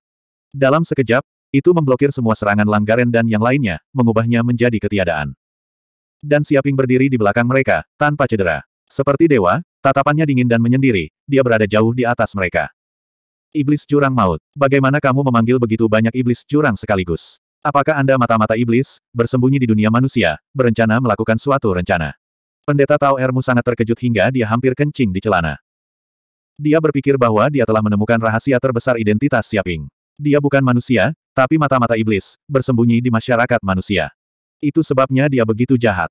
Dalam sekejap, itu memblokir semua serangan Langgaren dan yang lainnya, mengubahnya menjadi ketiadaan. Dan Siaping berdiri di belakang mereka, tanpa cedera. Seperti dewa, tatapannya dingin dan menyendiri, dia berada jauh di atas mereka. Iblis jurang maut, bagaimana kamu memanggil begitu banyak iblis jurang sekaligus? Apakah Anda mata-mata iblis, bersembunyi di dunia manusia, berencana melakukan suatu rencana? Pendeta Tao Ermu sangat terkejut hingga dia hampir kencing di celana. Dia berpikir bahwa dia telah menemukan rahasia terbesar identitas Siaping. Dia bukan manusia, tapi mata-mata iblis, bersembunyi di masyarakat manusia. Itu sebabnya dia begitu jahat.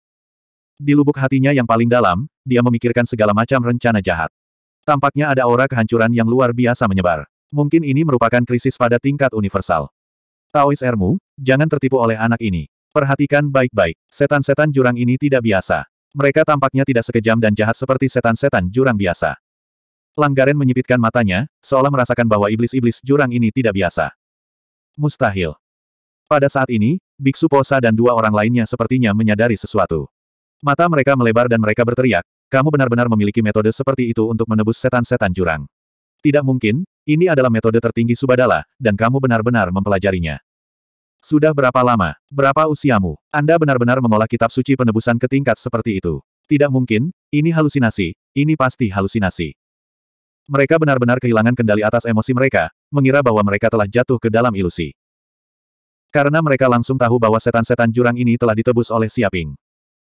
Di lubuk hatinya yang paling dalam, dia memikirkan segala macam rencana jahat. Tampaknya ada aura kehancuran yang luar biasa menyebar. Mungkin ini merupakan krisis pada tingkat universal. Taois Ermu, jangan tertipu oleh anak ini. Perhatikan baik-baik, setan-setan jurang ini tidak biasa. Mereka tampaknya tidak sekejam dan jahat seperti setan-setan jurang biasa. Langgaren menyipitkan matanya, seolah merasakan bahwa iblis-iblis jurang ini tidak biasa. Mustahil. Pada saat ini, Biksu Posa dan dua orang lainnya sepertinya menyadari sesuatu. Mata mereka melebar dan mereka berteriak, kamu benar-benar memiliki metode seperti itu untuk menebus setan-setan jurang. Tidak mungkin, ini adalah metode tertinggi Subadala, dan kamu benar-benar mempelajarinya. Sudah berapa lama? Berapa usiamu? Anda benar-benar mengolah kitab suci penebusan ke tingkat seperti itu. Tidak mungkin, ini halusinasi, ini pasti halusinasi. Mereka benar-benar kehilangan kendali atas emosi mereka, mengira bahwa mereka telah jatuh ke dalam ilusi. Karena mereka langsung tahu bahwa setan-setan jurang ini telah ditebus oleh Siaping.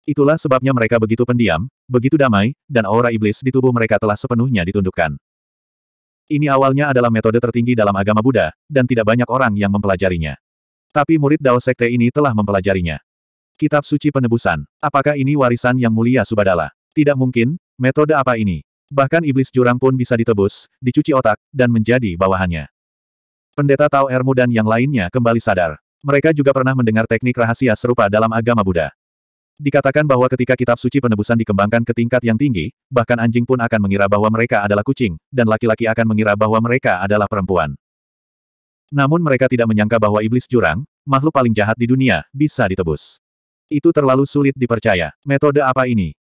Itulah sebabnya mereka begitu pendiam, begitu damai, dan aura iblis di tubuh mereka telah sepenuhnya ditundukkan. Ini awalnya adalah metode tertinggi dalam agama Buddha, dan tidak banyak orang yang mempelajarinya. Tapi murid Dao Sekte ini telah mempelajarinya. Kitab Suci Penebusan. Apakah ini warisan yang mulia Subadala? Tidak mungkin, metode apa ini? Bahkan iblis jurang pun bisa ditebus, dicuci otak, dan menjadi bawahannya. Pendeta Tao Ermu dan yang lainnya kembali sadar. Mereka juga pernah mendengar teknik rahasia serupa dalam agama Buddha. Dikatakan bahwa ketika kitab suci penebusan dikembangkan ke tingkat yang tinggi, bahkan anjing pun akan mengira bahwa mereka adalah kucing, dan laki-laki akan mengira bahwa mereka adalah perempuan. Namun mereka tidak menyangka bahwa iblis jurang, makhluk paling jahat di dunia, bisa ditebus. Itu terlalu sulit dipercaya. Metode apa ini?